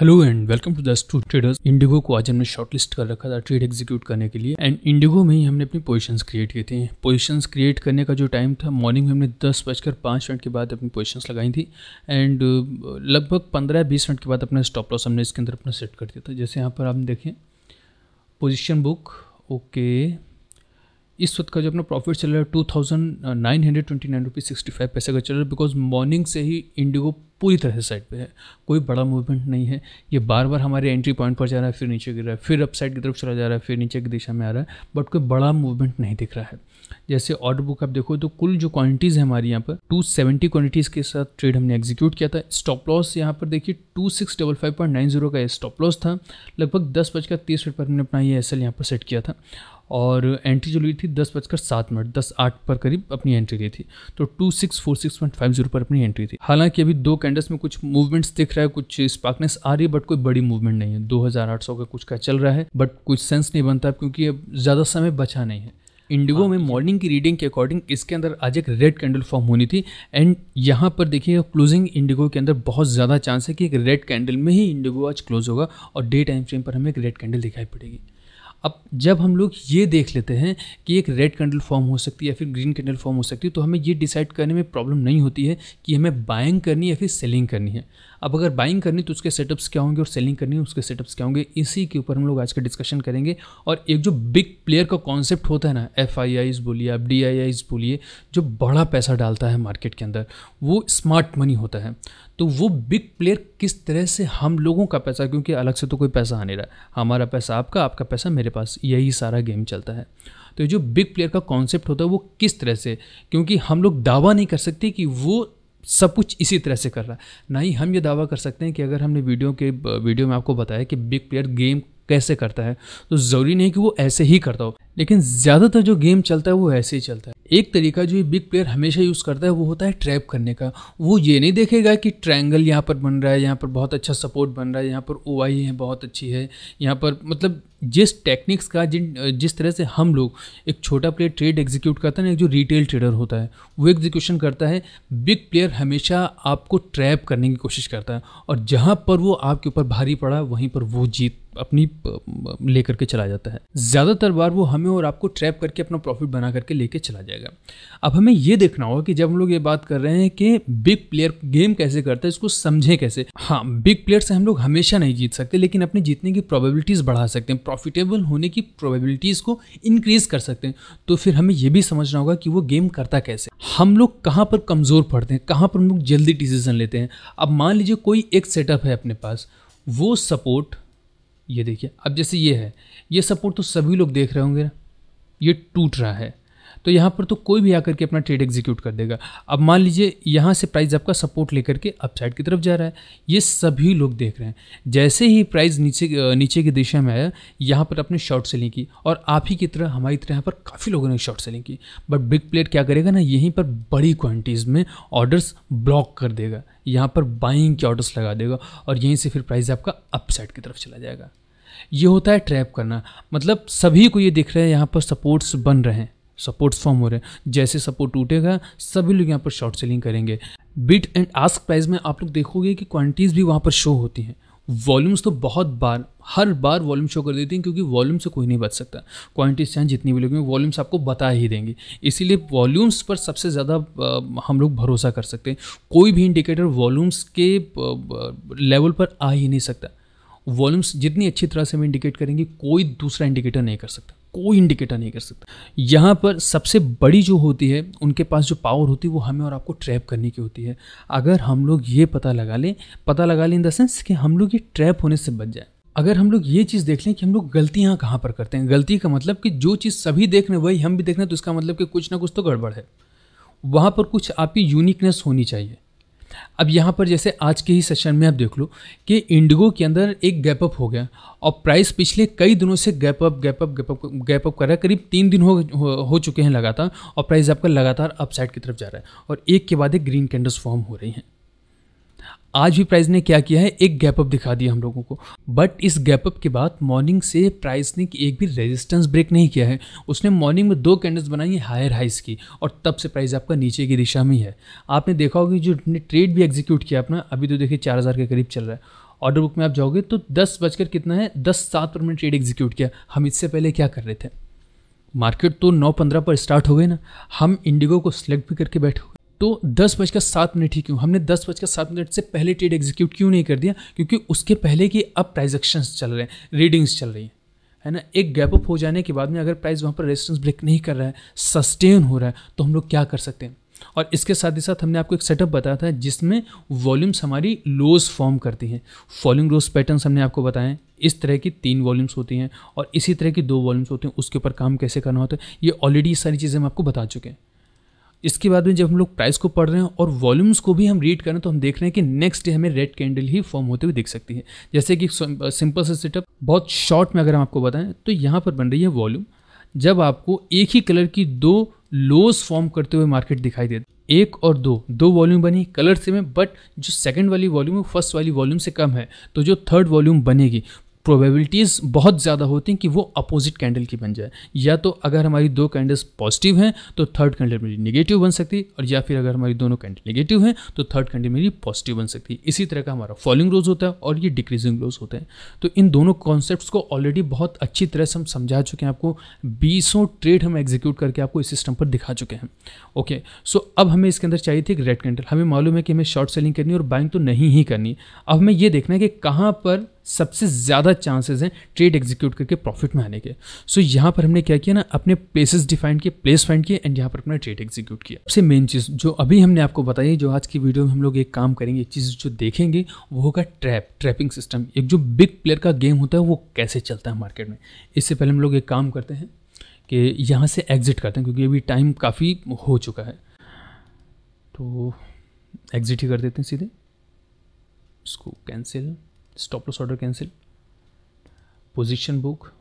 Hello and welcome to दस to traders IndiGo को आज हमने शॉर्टलिस्ट कर रखा था ट्रेड एग्जीक्यूट करने के लिए एंड इंडिगो में ही हमने अपनी पोजीशंस क्रिएट किए थे पोजीशंस क्रिएट करने का जो टाइम था मॉर्निंग में हमने दस बजकर पाँच मिनट के बाद अपनी पोजीशंस लगाई थी एंड लगभग पंद्रह बीस मिनट के बाद अपना स्टॉप लॉस हमने इसके अंदर अपना सेट कर दिया था जैसे यहाँ पर आप देखें पोजिशन बुक ओके okay, इस वक्त का जो अपना प्रॉफिट चल रहा है two thousand nine hundred twenty nine rupees sixty five पैसे का चल रहा है बिकॉज मॉर्निंग से ही इंडिगो पूरी तरह से साइड पे है कोई बड़ा मूवमेंट नहीं है ये बार बार हमारे एंट्री पॉइंट पर जा रहा है फिर नीचे गिर रहा है फिर अप साइड की तरफ चला जा रहा है फिर नीचे की दिशा में आ रहा है बट कोई बड़ा मूवमेंट नहीं दिख रहा है जैसे ऑर्डर बुक आप देखो तो कुल जो क्वांटिटीज़ है हमारे यहाँ पर टू सेवेंटी क्वान्टिटीज़ के साथ ट्रेड हमने एग्जीक्यूट किया था स्टॉप लॉस यहाँ पर देखिए two six double five point nine zero का स्टॉप लॉस था लगभग दस बजकर तीस मिनट पर हमने अपना ये एस एल यहाँ पर सेट किया था और एंट्री जो ली थी दस बजकर सात मिनट दस आठ पर करीब अपनी एंट्री ली थी तो two six four six point five zero पर अपनी एंट्री थी हालांकि अभी दो कैंडल्स में कुछ मूवमेंट्स दिख रहा है कुछ स्पार्कनेस आ रही है बट कोई बड़ी मूवमेंट नहीं है दो हज़ार आठ सौ का कुछ का चल रहा है बट कुछ सेंस नहीं बनता क्योंकि अब ज़्यादा समय बचा नहीं है इंडिगो में मॉर्निंग हाँ। की रीडिंग के अकॉर्डिंग इसके अंदर आज एक रेड कैंडल फॉर्म होनी थी एंड यहाँ पर देखिए क्लोजिंग इंडिगो के अंदर बहुत ज़्यादा चांस है कि एक रेड कैंडल में ही इंडिगो आज क्लोज होगा और डे टाइम फ्रेम पर हमें एक रेड कैंडल दिखाई पड़ेगी अब जब हम लोग ये देख लेते हैं कि एक रेड कैंडल फॉर्म हो सकती है या फिर ग्रीन कैंडल फॉर्म हो सकती है तो हमें ये डिसाइड करने में प्रॉब्लम नहीं होती है कि हमें बाइंग करनी है या फिर सेलिंग करनी है अब अगर बाइंग करनी तो उसके सेटअप्स क्या होंगे और सेलिंग करनी उसके सेटअप्स क्या होंगे इसी के ऊपर हम लोग आज का डिस्कशन करेंगे और एक जो बिग प्लेयर का कॉन्सेप्ट होता है ना एफ आई आईज बोलिए आप डी आई आईज बोलिए जो बड़ा पैसा डालता है मार्केट के अंदर वो स्मार्ट मनी होता है तो वो बिग प्लेयर किस तरह से हम लोगों का पैसा क्योंकि अलग से तो कोई पैसा आने रहा हमारा पैसा आपका आपका पैसा मेरे पास यही सारा गेम चलता है तो जो बिग प्लेयर का कॉन्सेप्ट होता है वो किस तरह से क्योंकि हम लोग दावा नहीं कर सकते कि वो सब कुछ इसी तरह से कर रहा है ना ही हम ये दावा कर सकते हैं कि अगर हमने वीडियो के वीडियो में आपको बताया कि बिग प्लेयर गेम कैसे करता है तो ज़रूरी नहीं कि वो ऐसे ही करता हो लेकिन ज़्यादातर जो गेम चलता है वो ऐसे ही चलता है एक तरीका जो ये बिग प्लेयर हमेशा यूज़ करता है वो होता है ट्रैप करने का वो ये नहीं देखेगा कि ट्रायंगल यहाँ पर बन रहा है यहाँ पर बहुत अच्छा सपोर्ट बन रहा है यहाँ पर ओ है बहुत अच्छी है यहाँ पर मतलब जिस टेक्निक्स का जिन जिस तरह से हम लोग एक छोटा प्लेयर ट्रेड एग्जीक्यूट करता है ना जो रिटेल ट्रेडर होता है वो एग्जीक्यूशन करता है बिग प्लेयर हमेशा आपको ट्रैप करने की कोशिश करता है और जहाँ पर वो आपके ऊपर भारी पड़ा वहीं पर वो जीत अपनी लेकर के चला जाता है ज़्यादातर बार वो हमें में और आपको ट्रैप करके अपना प्रॉफिट बना करके लेके चला जाएगा अब हमें ये देखना होगा कि जब हम लोग ये बात कर रहे हैं कि बिग प्लेयर गेम कैसे करता है इसको समझें कैसे हाँ बिग प्लेयर से हम लोग हमेशा नहीं जीत सकते लेकिन अपने जीतने की प्रॉबेबिलिटीज़ बढ़ा सकते हैं प्रॉफिटेबल होने की प्रॉबेबिलिटीज़ को इंक्रीज़ कर सकते हैं तो फिर हमें यह भी समझना होगा कि वो गेम करता कैसे हम लोग कहाँ पर कमज़ोर पड़ते हैं कहाँ पर हम लोग जल्दी डिसीजन लेते हैं अब मान लीजिए कोई एक सेटअप है अपने पास वो सपोर्ट ये देखिए अब जैसे ये है ये सपोर्ट तो सभी लोग देख रहे होंगे ये टूट रहा है तो यहाँ पर तो कोई भी आकर के अपना ट्रेड एग्जीक्यूट कर देगा अब मान लीजिए यहाँ से प्राइस आपका सपोर्ट लेकर के अपसाइड की तरफ जा रहा है ये सभी लोग देख रहे हैं जैसे ही प्राइस नीचे नीचे की दिशा में आया यहाँ पर आपने शॉर्ट सेलिंग की और आप ही की तरह हमारी तरह यहाँ पर काफ़ी लोगों ने शॉर्ट सेलिंग की बट बिग प्लेट क्या करेगा ना यहीं पर बड़ी क्वान्टिटीज़ में ऑर्डर्स ब्लॉक कर देगा यहाँ पर बाइंग के ऑर्डर्स लगा देगा और यहीं से फिर प्राइस आपका अपसाइड की तरफ चला जाएगा ये होता है ट्रैप करना मतलब सभी को ये दिख रहा है यहाँ पर सपोर्ट्स बन रहे हैं सपोर्ट्स फॉर्म हो रहे हैं जैसे सपोर्ट टूटेगा सभी लोग यहाँ पर शॉर्ट सेलिंग करेंगे बिट एंड आस्क प्राइस में आप लोग देखोगे कि क्वांटिटीज़ भी वहाँ पर शो होती हैं वॉल्यूम्स तो बहुत बार हर बार वॉल्यूम शो कर देती हैं क्योंकि वॉल्यूम से कोई नहीं बच सकता क्वांटिटीज चाहे जितनी भी लोगों वॉल्यूम्स आपको बता ही देंगे इसीलिए वॉल्यूम्स पर सबसे ज़्यादा हम लोग भरोसा कर सकते हैं कोई भी इंडिकेटर वॉल्यूम्स के लेवल पर आ ही नहीं सकता वॉल्यूम्स जितनी अच्छी तरह से हम इंडिकेट करेंगे कोई दूसरा इंडिकेटर नहीं कर सकता कोई इंडिकेटर नहीं कर सकता यहाँ पर सबसे बड़ी जो होती है उनके पास जो पावर होती है वो हमें और आपको ट्रैप करने की होती है अगर हम लोग ये पता लगा लें पता लगा लें इन द सेंस कि हम लोग ये ट्रैप होने से बच जाए अगर हम लोग ये चीज़ देख लें कि हम लोग गलतियाँ कहाँ पर करते हैं गलती का मतलब कि जो चीज़ सभी देख रहे हैं वही हम भी देख रहे हैं तो इसका मतलब कि कुछ ना कुछ तो गड़बड़ है वहाँ पर कुछ आपकी यूनिकनेस होनी चाहिए अब यहाँ पर जैसे आज के ही सेशन में आप देख लो कि इंडिगो के अंदर एक गैप अप हो गया और प्राइस पिछले कई दिनों से gap up gap up gap up gap up कर रहा है करीब तीन दिन हो हो चुके हैं लगातार और प्राइस आपका लगातार अपसाइड की तरफ जा रहा है और एक के बाद एक ग्रीन कैंडल्स फॉर्म हो रही हैं आज भी प्राइस ने क्या किया है एक गैप अप दिखा दिया हम लोगों को बट इस गैप अप के बाद मॉर्निंग से प्राइस ने एक भी रेजिस्टेंस ब्रेक नहीं किया है उसने मॉर्निंग में दो कैंडल्स बनाई है हायर हाइस की और तब से प्राइस आपका नीचे की दिशा में है आपने देखा होगा जो ट्रेड भी एग्जीक्यूट किया अपना अभी तो देखिए चार हज़ार के करीब चल रहा है ऑर्डर बुक में आप जाओगे तो दस बजकर कितना है दस सात पर मैंने ट्रेड एग्जीक्यूट किया हम इससे पहले क्या कर रहे थे मार्केट तो नौ पंद्रह पर स्टार्ट हो गए ना हम इंडिगो को सिलेक्ट भी करके बैठे हुए तो दस बजकर सात मिनट ही क्यों हमने दस बजकर सात मिनट से पहले ट्रेड एग्जीक्यूट क्यों नहीं कर दिया क्योंकि उसके पहले की अब प्राइस एक्शंस चल रहे हैं रीडिंग्स चल रही हैं है ना एक गैप अप हो जाने के बाद में अगर प्राइस वहाँ पर रेजिस्टेंस ब्रेक नहीं कर रहा है सस्टेन हो रहा है तो हम लोग क्या कर सकते हैं और इसके साथ ही साथ हमने आपको एक सेटअप बताया था जिसमें वॉल्यूम्स हमारी लोज फॉर्म करती हैं फॉलिंग लोज पैटर्न्स हमने आपको बताएं इस तरह की तीन वॉल्यूम्स होती हैं और इसी तरह की दो वॉल्यूम्स होते हैं उसके ऊपर काम कैसे करना होता है ये ऑलरेडी सारी चीज़ें हम आपको बता चुके हैं इसके बाद में जब हम लोग प्राइस को पढ़ रहे हैं और वॉल्यूम्स को भी हम रीड करें तो हम देख रहे हैं कि नेक्स्ट डे हमें रेड कैंडल ही फॉर्म होते हुए दिख सकती है जैसे कि सिंपल से सेटअप बहुत शॉर्ट में अगर हम आपको बताएं तो यहाँ पर बन रही है वॉल्यूम जब आपको एक ही कलर की दो लोज फॉर्म करते हुए मार्केट दिखाई देते एक और दो दो वॉल्यूम बनी कलर से में बट जो सेकंड वाली वॉल्यूम है फर्स्ट वाली वॉल्यूम से कम है तो जो थर्ड वॉल्यूम बनेगी प्रोबेबिलिटीज़ बहुत ज़्यादा होती हैं कि वो अपोजिट कैंडल की बन जाए या तो अगर हमारी दो कैंडल्स पॉजिटिव हैं तो थर्ड कैंडल मेरी नेगेटिव बन सकती है और या फिर अगर हमारी दोनों कैंडल नेगेटिव हैं तो थर्ड कैंडल मेरी पॉजिटिव बन सकती है इसी तरह का हमारा फॉलिंग रोज होता है और ये डिक्रीजिंग रोज होते हैं तो इन दोनों कॉन्सेप्ट को ऑलरेडी बहुत अच्छी तरह से हम समझा चुके हैं आपको बीसों ट्रेड हम एग्जीक्यूट करके आपको इस सिस्टम पर दिखा चुके हैं ओके सो अब हमें इसके अंदर चाहिए थी एक रेड कैंडल हमें मालूम है कि हमें शॉर्ट सेलिंग करनी और बाइंग तो नहीं ही करनी अब हमें यह देखना है कि कहाँ पर सबसे ज़्यादा चांसेस हैं ट्रेड एग्जीक्यूट करके प्रॉफिट में आने के सो so, यहाँ पर हमने क्या किया ना अपने प्लेसेस डिफाइन किए प्लेस फाइंड किए एंड यहाँ पर अपना ट्रेड एग्जीक्यूट किया सबसे मेन चीज़ जो अभी हमने आपको बताई जो आज की वीडियो में हम लोग एक काम करेंगे एक चीज़ जो देखेंगे वो होगा ट्रैप ट्रैपिंग सिस्टम एक जो बिग प्लेयर का गेम होता है वो कैसे चलता है मार्केट में इससे पहले हम लोग एक काम करते हैं कि यहाँ से एग्ज़िट करते हैं क्योंकि अभी टाइम काफ़ी हो चुका है तो एग्ज़िट ही कर देते हैं सीधे इसको cancel stop loss order cancel position तो बुक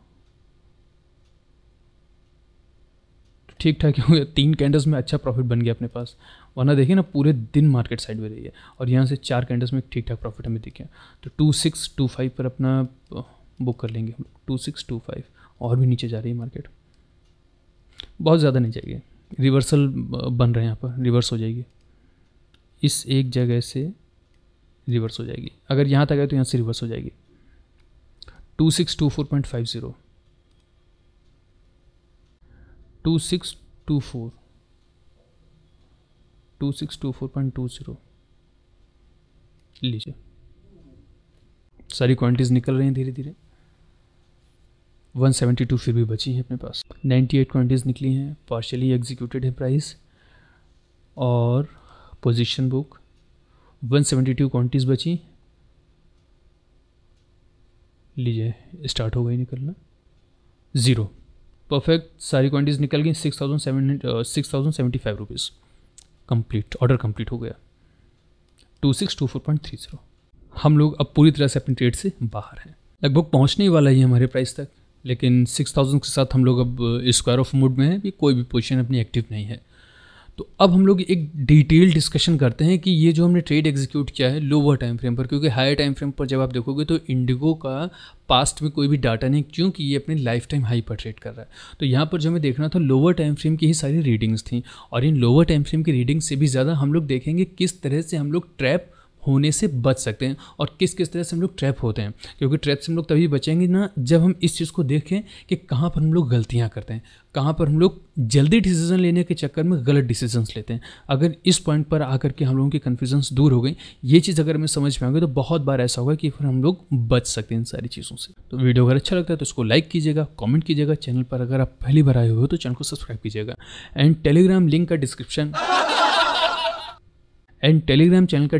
ठीक ठाक हो गया तीन कैंडल्स में अच्छा प्रॉफिट बन गया अपने पास वरना देखिए ना पूरे दिन मार्केट साइड में रही है और यहाँ से चार कैंडल्स में ठीक ठाक प्रॉफिट हमें दिखे तो टू सिक्स टू फाइव पर अपना बुक कर लेंगे हम लोग टू सिक्स टू फाइव और भी नीचे जा रही है मार्केट बहुत ज़्यादा नहीं जाएगी रिवर्सल बन रहे हैं यहाँ पर रिवर्स हो जाएगी इस एक जगह से रिवर्स हो जाएगी अगर यहाँ तक है तो यहाँ से रिवर्स हो जाएगी two six two four point five zero two six two four two six two four point two zero लीजिए सारी क्वांटिटीज़ निकल रही हैं धीरे धीरे 172 फिर भी बची है अपने पास 98 क्वांटिटीज़ निकली हैं पार्शली एग्जीक्यूटेड है प्राइस और पोजीशन बुक 172 क्वांटिटीज़ बची लीजिए स्टार्ट हो गई निकलना ज़ीरो परफेक्ट सारी क्वांटिटीज़ निकल गई six thousand seven six thousand seventy five rupees complete order complete हो गया two six two four point three zero हम लोग अब पूरी तरह से अपने ट्रेड से बाहर हैं लगभग पहुंचने ही वाला ही हमारे प्राइस तक लेकिन सिक्स थाउजेंड के साथ हम लोग अब स्क्वायर ऑफ मूड में हैं भी कोई भी पोजीशन अपनी एक्टिव नहीं है तो अब हम लोग एक डिटेल डिस्कशन करते हैं कि ये जो हमने ट्रेड एग्जीक्यूट किया है लोअर टाइम फ्रेम पर क्योंकि हायर टाइम फ्रेम पर जब आप देखोगे तो इंडिगो का पास्ट में कोई भी डाटा नहीं क्योंकि ये अपने लाइफ टाइम हाई पर ट्रेड कर रहा है तो यहाँ पर जो हमें देखना था लोअर टाइम फ्रेम की ही सारी रीडिंग्स थी और इन लोअर टाइम फ्रेम की रीडिंग से भी ज़्यादा हम लोग देखेंगे किस तरह से हम लोग ट्रैप होने से बच सकते हैं और किस किस तरह से हम लोग ट्रैप होते हैं क्योंकि ट्रैप से हम लोग तभी बचेंगे ना जब हम इस चीज़ को देखें कि कहाँ पर हम लोग गलतियाँ करते हैं कहाँ पर हम लोग जल्दी डिसीजन लेने के चक्कर में गलत डिसीजंस लेते हैं अगर इस पॉइंट पर आकर के हम लोगों की कन्फ्यूजन्स दूर हो गई ये चीज़ अगर हमें समझ में आएंगे तो बहुत बार ऐसा होगा कि फिर हम लोग बच सकते हैं इन सारी चीज़ों से तो वीडियो अगर अच्छा लगता है तो इसको लाइक कीजिएगा कॉमेंट कीजिएगा चैनल पर अगर आप पहली बार आए हो तो चैनल को सब्सक्राइब कीजिएगा एंड टेलीग्राम लिंक का डिस्क्रिप्शन एंड टेलीग्राम चैनल का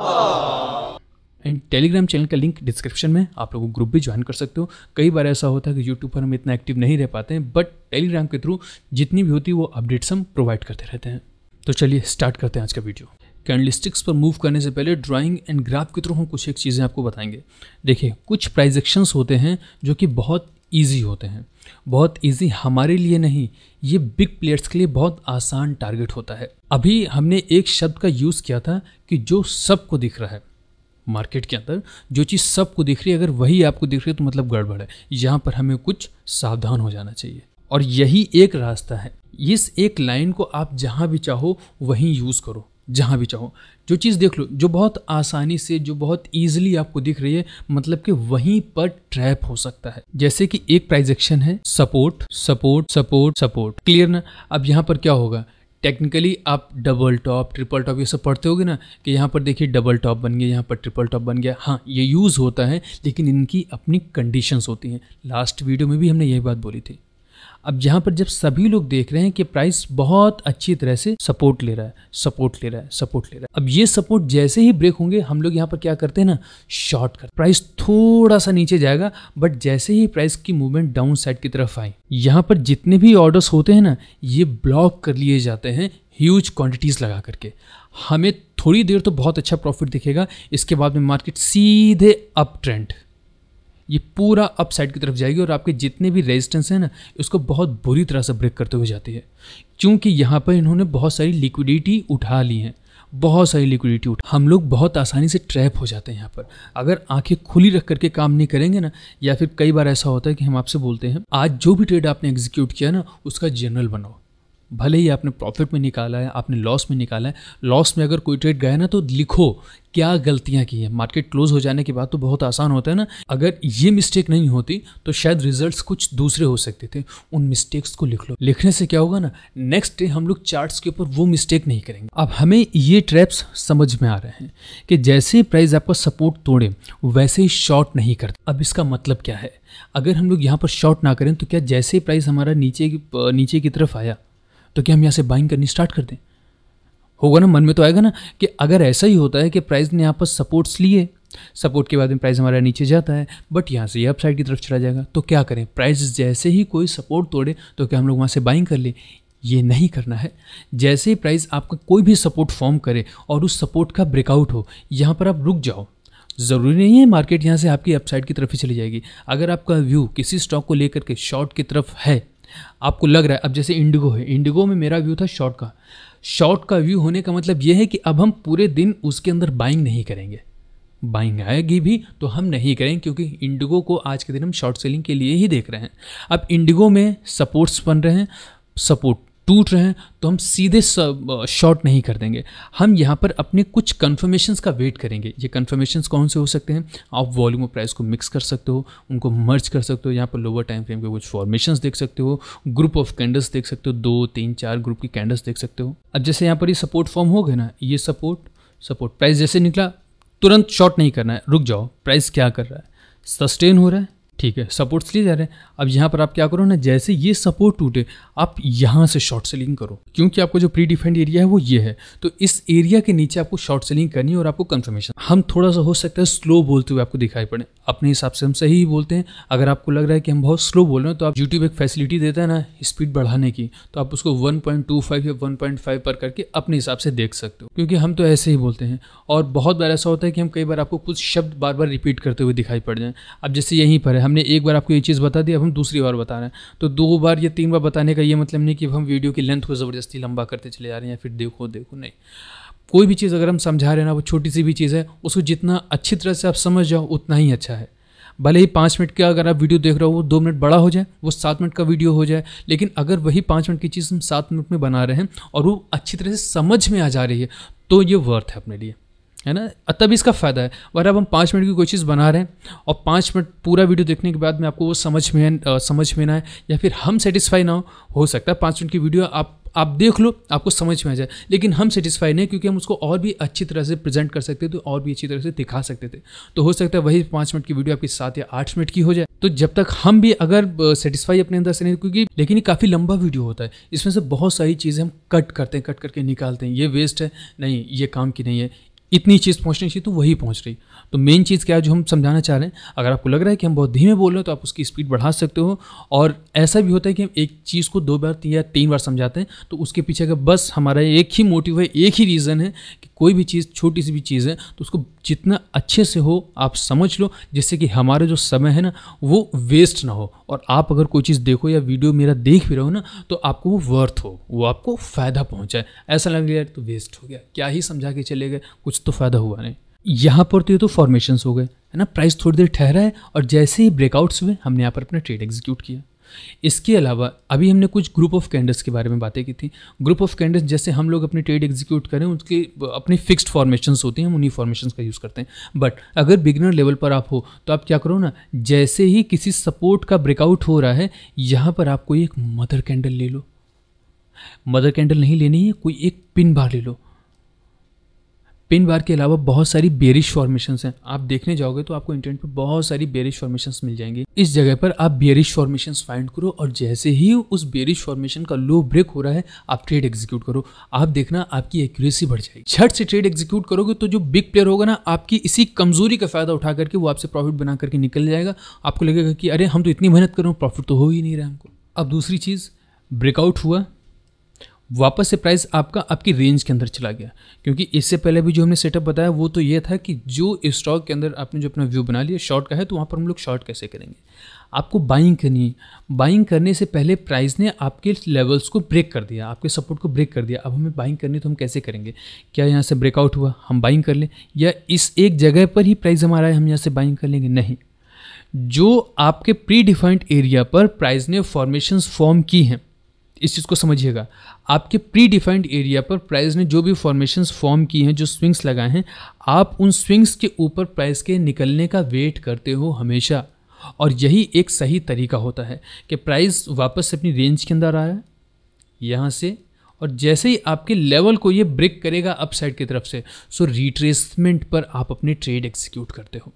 एंड टेलीग्राम चैनल का लिंक डिस्क्रिप्शन में आप लोगों ग्रुप भी ज्वाइन कर सकते हो कई बार ऐसा होता है कि यूट्यूब पर हम इतना एक्टिव नहीं रह पाते हैं बट टेलीग्राम के थ्रू जितनी भी होती है वो अपडेट्स हम प्रोवाइड करते रहते हैं तो चलिए स्टार्ट करते हैं आज का वीडियो कैंडलिस्टिक्स पर मूव करने से पहले ड्राइंग एंड ग्राफ के थ्रू हम कुछ एक चीज़ें आपको बताएंगे देखिए कुछ प्राइजेक्शंस होते हैं जो कि बहुत ईजी होते हैं बहुत ईजी हमारे लिए नहीं ये बिग प्लेयर्स के लिए बहुत आसान टारगेट होता है अभी हमने एक शब्द का यूज़ किया था कि जो सबको दिख रहा है मार्केट के अंदर जो चीज़ सबको दिख रही है अगर वही आपको दिख रही है तो मतलब गड़बड़ है यहाँ पर हमें कुछ सावधान हो जाना चाहिए और यही एक रास्ता है इस एक लाइन को आप जहाँ भी चाहो वहीं यूज़ करो जहाँ भी चाहो जो चीज़ देख लो जो बहुत आसानी से जो बहुत ईजिली आपको दिख रही है मतलब कि वहीं पर ट्रैप हो सकता है जैसे कि एक प्राइज एक्शन है support support support support clear ना अब यहाँ पर क्या होगा टेक्निकली आप डबल टॉप ट्रिपल टॉप ये सब पढ़ते होगे ना कि यहाँ पर देखिए डबल टॉप बन गया यहाँ पर ट्रिपल टॉप बन गया हाँ ये यूज़ होता है लेकिन इनकी अपनी कंडीशंस होती हैं लास्ट वीडियो में भी हमने यही बात बोली थी अब जहां पर जब सभी लोग देख रहे हैं कि प्राइस बहुत अच्छी तरह से सपोर्ट ले रहा है सपोर्ट ले रहा है सपोर्ट ले रहा है अब ये सपोर्ट जैसे ही ब्रेक होंगे हम लोग यहाँ पर क्या करते हैं ना शॉर्ट कर प्राइस थोड़ा सा नीचे जाएगा बट जैसे ही प्राइस की मूवमेंट डाउन साइड की तरफ आए यहाँ पर जितने भी ऑर्डर्स होते हैं ना ये ब्लॉक कर लिए जाते हैं ह्यूज क्वांटिटीज़ लगा करके हमें थोड़ी देर तो बहुत अच्छा प्रॉफिट दिखेगा इसके बाद में मार्केट सीधे अप ट्रेंड ये पूरा अप साइड की तरफ जाएगी और आपके जितने भी रेजिस्टेंस हैं ना इसको बहुत बुरी तरह से ब्रेक करते हुए जाती है क्योंकि यहाँ पर इन्होंने बहुत सारी लिक्विडिटी उठा ली है बहुत सारी लिक्विडिटी उठा हम लोग बहुत आसानी से ट्रैप हो जाते हैं यहाँ पर अगर आंखें खुली रख करके काम नहीं करेंगे ना या फिर कई बार ऐसा होता है कि हम आपसे बोलते हैं आज जो भी ट्रेड आपने एग्जीक्यूट किया ना उसका जनरल बनाओ भले ही आपने प्रॉफिट में निकाला है आपने लॉस में निकाला है लॉस में अगर कोई ट्रेड गया ना तो लिखो क्या गलतियाँ की हैं मार्केट क्लोज हो जाने के बाद तो बहुत आसान होता है ना अगर ये मिस्टेक नहीं होती तो शायद रिजल्ट्स कुछ दूसरे हो सकते थे उन मिस्टेक्स को लिख लो लिखने से क्या होगा ना नेक्स्ट डे हम लोग चार्ट्स के ऊपर वो मिस्टेक नहीं करेंगे अब हमें ये ट्रैप्स समझ में आ रहे हैं कि जैसे प्राइस आपका सपोर्ट तोड़े वैसे ही शॉर्ट नहीं करते अब इसका मतलब क्या है अगर हम लोग यहाँ पर शॉर्ट ना करें तो क्या जैसे ही प्राइस हमारा नीचे की नीचे की तरफ आया तो क्या हम यहाँ से बाइंग करनी स्टार्ट कर दें होगा ना मन में तो आएगा ना कि अगर ऐसा ही होता है कि प्राइस ने यहाँ पर सपोर्ट्स लिए सपोर्ट के बाद में प्राइस हमारा नीचे जाता है बट यहाँ से ये अपसाइड की तरफ चला जाएगा तो क्या करें प्राइस जैसे ही कोई सपोर्ट तोड़े तो क्या हम लोग वहाँ से बाइंग कर लें ये नहीं करना है जैसे ही प्राइस आपका कोई भी सपोर्ट फॉर्म करे और उस सपोर्ट का ब्रेकआउट हो यहाँ पर आप रुक जाओ ज़रूरी नहीं है मार्केट यहाँ से आपकी अपसाइड की तरफ ही चली जाएगी अगर आपका व्यू किसी स्टॉक को लेकर के शॉर्ट की तरफ है आपको लग रहा है अब जैसे इंडिगो है इंडिगो में मेरा व्यू था शॉर्ट का शॉर्ट का व्यू होने का मतलब यह है कि अब हम पूरे दिन उसके अंदर बाइंग नहीं करेंगे बाइंग आएगी भी तो हम नहीं करेंगे क्योंकि इंडिगो को आज के दिन हम शॉर्ट सेलिंग के लिए ही देख रहे हैं अब इंडिगो में सपोर्ट्स बन रहे हैं सपोर्ट टूट रहे हैं तो हम सीधे शॉर्ट नहीं कर देंगे हम यहाँ पर अपने कुछ कन्फर्मेशंस का वेट करेंगे ये कन्फर्मेशंस कौन से हो सकते हैं आप वॉल्यूम और प्राइस को मिक्स कर सकते हो उनको मर्ज कर सकते हो यहाँ पर लोअर टाइम फ्रेम के कुछ फॉर्मेशंस देख सकते हो ग्रुप ऑफ कैंडल्स देख सकते हो दो तीन चार ग्रुप की कैंडल्स देख सकते हो अब जैसे यहाँ पर ये सपोर्ट फॉर्म हो गया ना ये सपोर्ट सपोर्ट प्राइस जैसे निकला तुरंत शॉर्ट नहीं करना है रुक जाओ प्राइस क्या कर रहा है सस्टेन हो रहा है ठीक है सपोर्ट्स लिए जा रहे हैं अब यहाँ पर आप क्या करो ना जैसे ये सपोर्ट टूटे आप यहाँ से शॉर्ट सेलिंग करो क्योंकि आपको जो प्री डिफेंड एरिया है वो ये है तो इस एरिया के नीचे आपको शॉर्ट सेलिंग करनी है और आपको कंफर्मेशन हम थोड़ा सा हो सकता है स्लो बोलते हुए आपको दिखाई पड़े अपने हिसाब से हम सही ही बोलते हैं अगर आपको लग रहा है कि हम बहुत स्लो बोल रहे हैं तो आप यूट्यूब एक फैसिलिटी देता है ना स्पीड बढ़ाने की तो आप उसको वन या वन पर करके अपने हिसाब से देख सकते हो क्योंकि हम तो ऐसे ही बोलते हैं और बहुत बार ऐसा होता है कि हम कई बार आपको कुछ शब्द बार बार रिपीट करते हुए दिखाई पड़ जाए अब जैसे यहीं पर है हमने एक बार आपको ये चीज़ बता दी अब हम दूसरी बार बता रहे हैं तो दो बार या तीन बार बताने का ये मतलब नहीं कि अब हम वीडियो की लेंथ को ज़बरदस्ती लंबा करते चले जा रहे हैं या फिर देखो देखो नहीं कोई भी चीज़ अगर हम समझा रहे हैं ना वो छोटी सी भी चीज़ है उसको जितना अच्छी तरह से आप समझ जाओ उतना ही अच्छा है भले ही पाँच मिनट का अगर आप वीडियो देख रहे हो वो दो मिनट बड़ा हो जाए वो सात मिनट का वीडियो हो जाए लेकिन अगर वही पाँच मिनट की चीज़ हम सात मिनट में बना रहे हैं और वो अच्छी तरह से समझ में आ जा रही है तो ये वर्थ है अपने लिए है ना तब इसका फ़ायदा है और अब हम पाँच मिनट की कोई चीज़ बना रहे हैं और पाँच मिनट पूरा वीडियो देखने के बाद में आपको वो समझ में आ, समझ में ना है या फिर हम सेटिस्फाई ना हो हो सकता है पाँच मिनट की वीडियो आप आप देख लो आपको समझ में आ जाए लेकिन हम सेटिस्फाई नहीं क्योंकि हम उसको और भी अच्छी तरह से प्रेजेंट कर सकते थे और भी अच्छी तरह से दिखा सकते थे तो हो सकता है वही पाँच मिनट की वीडियो आपकी साथ या आठ मिनट की हो जाए तो जब तक हम भी अगर सेटिस्फाई अपने अंदर से नहीं क्योंकि लेकिन ये काफ़ी लंबा वीडियो होता है इसमें से बहुत सारी चीज़ें हम कट करते हैं कट करके निकालते हैं ये वेस्ट है नहीं ये काम की नहीं है इतनी चीज़ पहुँचनी चाहिए तो वही पहुँच रही तो मेन चीज़ क्या है जो हम समझाना चाह रहे हैं अगर आपको लग रहा है कि हम बहुत धीमे बोल रहे हैं तो आप उसकी स्पीड बढ़ा सकते हो और ऐसा भी होता है कि हम एक चीज़ को दो बार या तीन बार समझाते हैं तो उसके पीछे का बस हमारा एक ही मोटिव है एक ही रीज़न है कि कोई भी चीज़ छोटी सी भी चीज़ है तो उसको जितना अच्छे से हो आप समझ लो जिससे कि हमारा जो समय है ना वो वेस्ट ना हो और आप अगर कोई चीज़ देखो या वीडियो मेरा देख भी रहो ना तो आपको वो वर्थ हो वो आपको फ़ायदा पहुँचाए ऐसा लग गया तो वेस्ट हो गया क्या ही समझा के चले गए कुछ तो फ़ायदा हुआ नहीं यहाँ पर तो ये तो फॉर्मेशंस हो गए है ना प्राइस थोड़ी देर ठहरा है और जैसे ही ब्रेकआउट्स हुए हमने यहाँ पर अपना ट्रेड एग्जीक्यूट किया इसके अलावा अभी हमने कुछ ग्रुप ऑफ कैंडल्स के बारे में बातें की थी ग्रुप ऑफ कैंडल्स जैसे हम लोग अपने ट्रेड एग्जीक्यूट करें उसके अपनी फिक्स्ड फॉर्मेशंस होती हैं हम उन्हीं फॉर्मेशंस का यूज़ करते हैं बट अगर बिगनर लेवल पर आप हो तो आप क्या करो ना जैसे ही किसी सपोर्ट का ब्रेकआउट हो रहा है यहाँ पर आप कोई एक मदर कैंडल ले लो मदर कैंडल नहीं लेनी है कोई एक पिन बार ले लो पिन बार के अलावा बहुत सारी बेरिश फॉर्मेशन हैं आप देखने जाओगे तो आपको इंटरनेट पर बहुत सारी बेरिश फॉर्मेशन मिल जाएंगी इस जगह पर आप बेरिश फॉर्मेशन फाइंड करो और जैसे ही उस बेरिश फॉर्मेशन का लो ब्रेक हो रहा है आप ट्रेड एग्जीक्यूट करो आप देखना आपकी एक्यूरेसी बढ़ जाएगी झट से ट्रेड एग्जीक्यूट करोगे तो जो बिग प्लेयर होगा ना आपकी इसी कमजोरी का फायदा उठा करके वो आपसे प्रॉफिट बना करके निकल जाएगा आपको लगेगा कि अरे हम तो इतनी मेहनत करो प्रॉफिट तो हो ही नहीं रहा हमको अब दूसरी चीज़ ब्रेकआउट हुआ वापस से प्राइस आपका आपकी रेंज के अंदर चला गया क्योंकि इससे पहले भी जो हमने सेटअप बताया वो तो ये था कि जो स्टॉक के अंदर आपने जो अपना व्यू बना लिया शॉर्ट का है तो वहाँ पर हम लोग शॉर्ट कैसे करेंगे आपको बाइंग करनी है बाइंग करने से पहले प्राइस ने आपके लेवल्स को ब्रेक कर दिया आपके सपोर्ट को ब्रेक कर दिया अब हमें बाइंग करनी तो हम कैसे करेंगे क्या यहाँ से ब्रेकआउट हुआ हम बाइंग कर लें या इस एक जगह पर ही प्राइस हमारा है हम यहाँ से बाइंग कर लेंगे नहीं जो आपके प्री डिफाइंड एरिया पर प्राइस ने फॉर्मेशन फॉर्म की हैं इस चीज़ को समझिएगा आपके प्री डिफाइंड एरिया पर प्राइस ने जो भी फॉर्मेशंस फॉर्म की हैं जो स्विंग्स लगाए हैं आप उन स्विंग्स के ऊपर प्राइस के निकलने का वेट करते हो हमेशा और यही एक सही तरीका होता है कि प्राइस वापस अपनी रेंज के अंदर आया यहाँ से और जैसे ही आपके लेवल को ये ब्रेक करेगा अपसाइड की तरफ से सो रिट्रेसमेंट पर आप अपने ट्रेड एग्जीक्यूट करते हो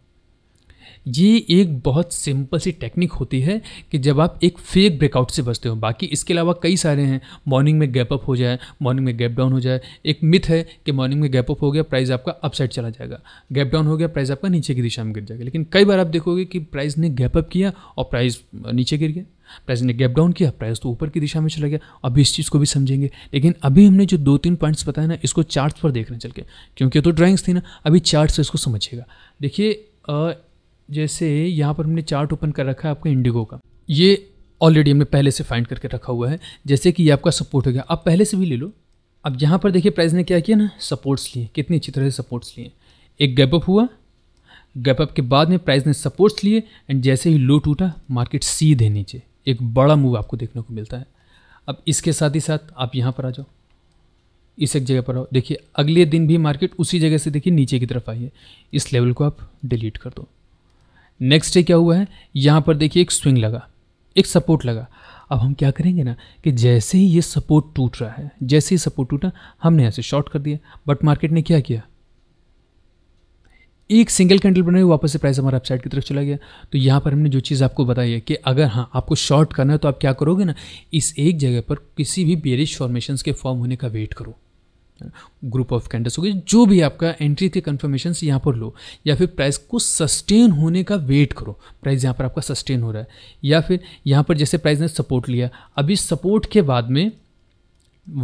ये एक बहुत सिंपल सी टेक्निक होती है कि जब आप एक फेक ब्रेकआउट से बचते हो बाकी इसके अलावा कई सारे हैं मॉर्निंग में गैप अप हो जाए मॉर्निंग में गैप डाउन हो जाए एक मिथ है कि मॉर्निंग में गैप अप हो गया प्राइस आपका अपसाइड चला जाएगा गैप डाउन हो गया प्राइस आपका नीचे की दिशा में गिर जाएगा लेकिन कई बार आप देखोगे कि प्राइस ने गैप अप किया और प्राइस नीचे गिर गया प्राइस ने गैप डाउन किया प्राइस तो ऊपर की दिशा में चला गया अभी इस चीज़ को भी समझेंगे लेकिन अभी हमने जो दो तीन पॉइंट्स बताए ना इसको चार्ट्स पर देखने चल के क्योंकि तो ड्राइंग्स थी ना अभी चार्ट से इसको समझिएगा देखिए जैसे यहाँ पर हमने चार्ट ओपन कर रखा है आपका इंडिगो का ये ऑलरेडी हमने पहले से फाइंड करके रखा हुआ है जैसे कि ये आपका सपोर्ट हो गया आप पहले से भी ले लो अब यहाँ पर देखिए प्राइस ने क्या किया ना सपोर्ट्स लिए कितनी अच्छी तरह से सपोर्ट्स लिए एक गैपअप हुआ गैपअप के बाद में प्राइस ने सपोर्ट्स लिए एंड जैसे ही लो टूटा मार्केट सीधे नीचे एक बड़ा मूव आपको देखने को मिलता है अब इसके साथ ही साथ आप यहाँ पर आ जाओ इस एक जगह पर आओ देखिए अगले दिन भी मार्केट उसी जगह से देखिए नीचे की तरफ आई है इस लेवल को आप डिलीट कर दो नेक्स्ट डे क्या हुआ है यहाँ पर देखिए एक स्विंग लगा एक सपोर्ट लगा अब हम क्या करेंगे ना कि जैसे ही ये सपोर्ट टूट रहा है जैसे ही सपोर्ट टूटा हमने यहाँ से शॉर्ट कर दिया बट मार्केट ने क्या किया एक सिंगल कैंडल बनाए वापस से प्राइस हमारा अपसाइड की तरफ चला गया तो यहाँ पर हमने जो चीज़ आपको बताई है कि अगर हाँ आपको शॉर्ट करना है तो आप क्या करोगे ना इस एक जगह पर किसी भी बेरिश फॉर्मेशन के फॉर्म होने का वेट करो ग्रुप ऑफ कैंडल्स हो गए जो भी आपका एंट्री के कन्फर्मेशन यहाँ पर लो या फिर प्राइस को सस्टेन होने का वेट करो प्राइस यहाँ पर आपका सस्टेन हो रहा है या फिर यहाँ पर जैसे प्राइस ने सपोर्ट लिया अभी सपोर्ट के बाद में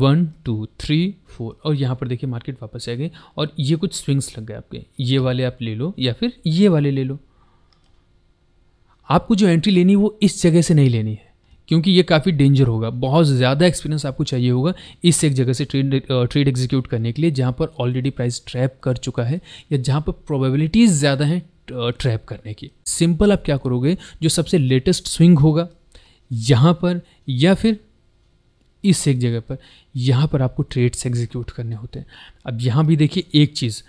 वन टू थ्री फोर और यहाँ पर देखिए मार्केट वापस आ गई और ये कुछ स्विंग्स लग गए आपके ये वाले आप ले लो या फिर ये वाले ले लो आपको जो एंट्री लेनी है वो इस जगह से नहीं लेनी है क्योंकि ये काफ़ी डेंजर होगा बहुत ज़्यादा एक्सपीरियंस आपको चाहिए होगा इस एक जगह से ट्रेड ट्रेड एग्जीक्यूट करने के लिए जहाँ पर ऑलरेडी प्राइस ट्रैप कर चुका है या जहाँ पर प्रोबेबिलिटीज़ ज़्यादा हैं ट्रैप करने की सिंपल आप क्या करोगे जो सबसे लेटेस्ट स्विंग होगा यहाँ पर या फिर इस एक जगह पर यहाँ पर आपको ट्रेड्स एग्जीक्यूट करने होते हैं अब यहाँ भी देखिए एक चीज़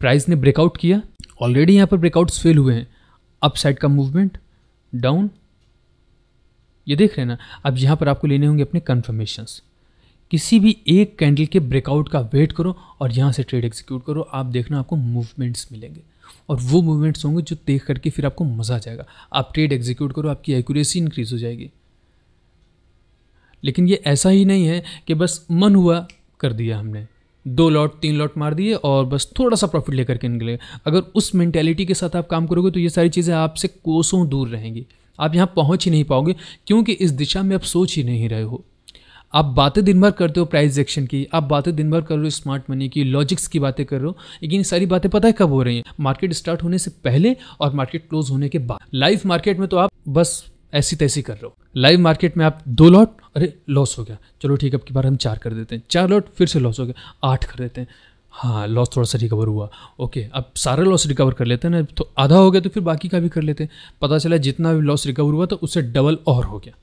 प्राइस ने ब्रेकआउट किया ऑलरेडी यहाँ पर ब्रेकआउट्स फेल हुए हैं अप साइड का मूवमेंट डाउन ये देख रहे हैं ना अब यहाँ पर आपको लेने होंगे अपने कन्फर्मेशंस किसी भी एक कैंडल के ब्रेकआउट का वेट करो और यहाँ से ट्रेड एग्जीक्यूट करो आप देखना आपको मूवमेंट्स मिलेंगे और वो मूवमेंट्स होंगे जो देख करके फिर आपको मज़ा आ जाएगा आप ट्रेड एग्जीक्यूट करो आपकी एक्यूरेसी इंक्रीज़ हो जाएगी लेकिन ये ऐसा ही नहीं है कि बस मन हुआ कर दिया हमने दो लॉट तीन लॉट मार दिए और बस थोड़ा सा प्रॉफिट लेकर के निकले अगर उस मैंटेलिटी के साथ आप काम करोगे तो ये सारी चीज़ें आपसे कोसों दूर रहेंगी आप यहाँ पहुँच ही नहीं पाओगे क्योंकि इस दिशा में आप सोच ही नहीं रहे हो आप बातें दिन भर करते हो प्राइस एक्शन की आप बातें दिन भर कर रहे हो स्मार्ट मनी की लॉजिक्स की बातें कर रहे हो लेकिन सारी बातें पता है कब हो रही हैं मार्केट स्टार्ट होने से पहले और मार्केट क्लोज होने के बाद लाइव मार्केट में तो आप बस ऐसी तैसी कर रहे हो लाइव मार्केट में आप दो लॉट अरे लॉस हो गया चलो ठीक है अब की बार हम चार कर देते हैं चार लॉट फिर से लॉस हो गया आठ कर देते हैं हाँ लॉस थोड़ा सा रिकवर हुआ ओके अब सारे लॉस रिकवर कर लेते हैं ना तो आधा हो गया तो फिर बाकी का भी कर लेते हैं पता चला जितना भी लॉस रिकवर हुआ तो उससे डबल और हो गया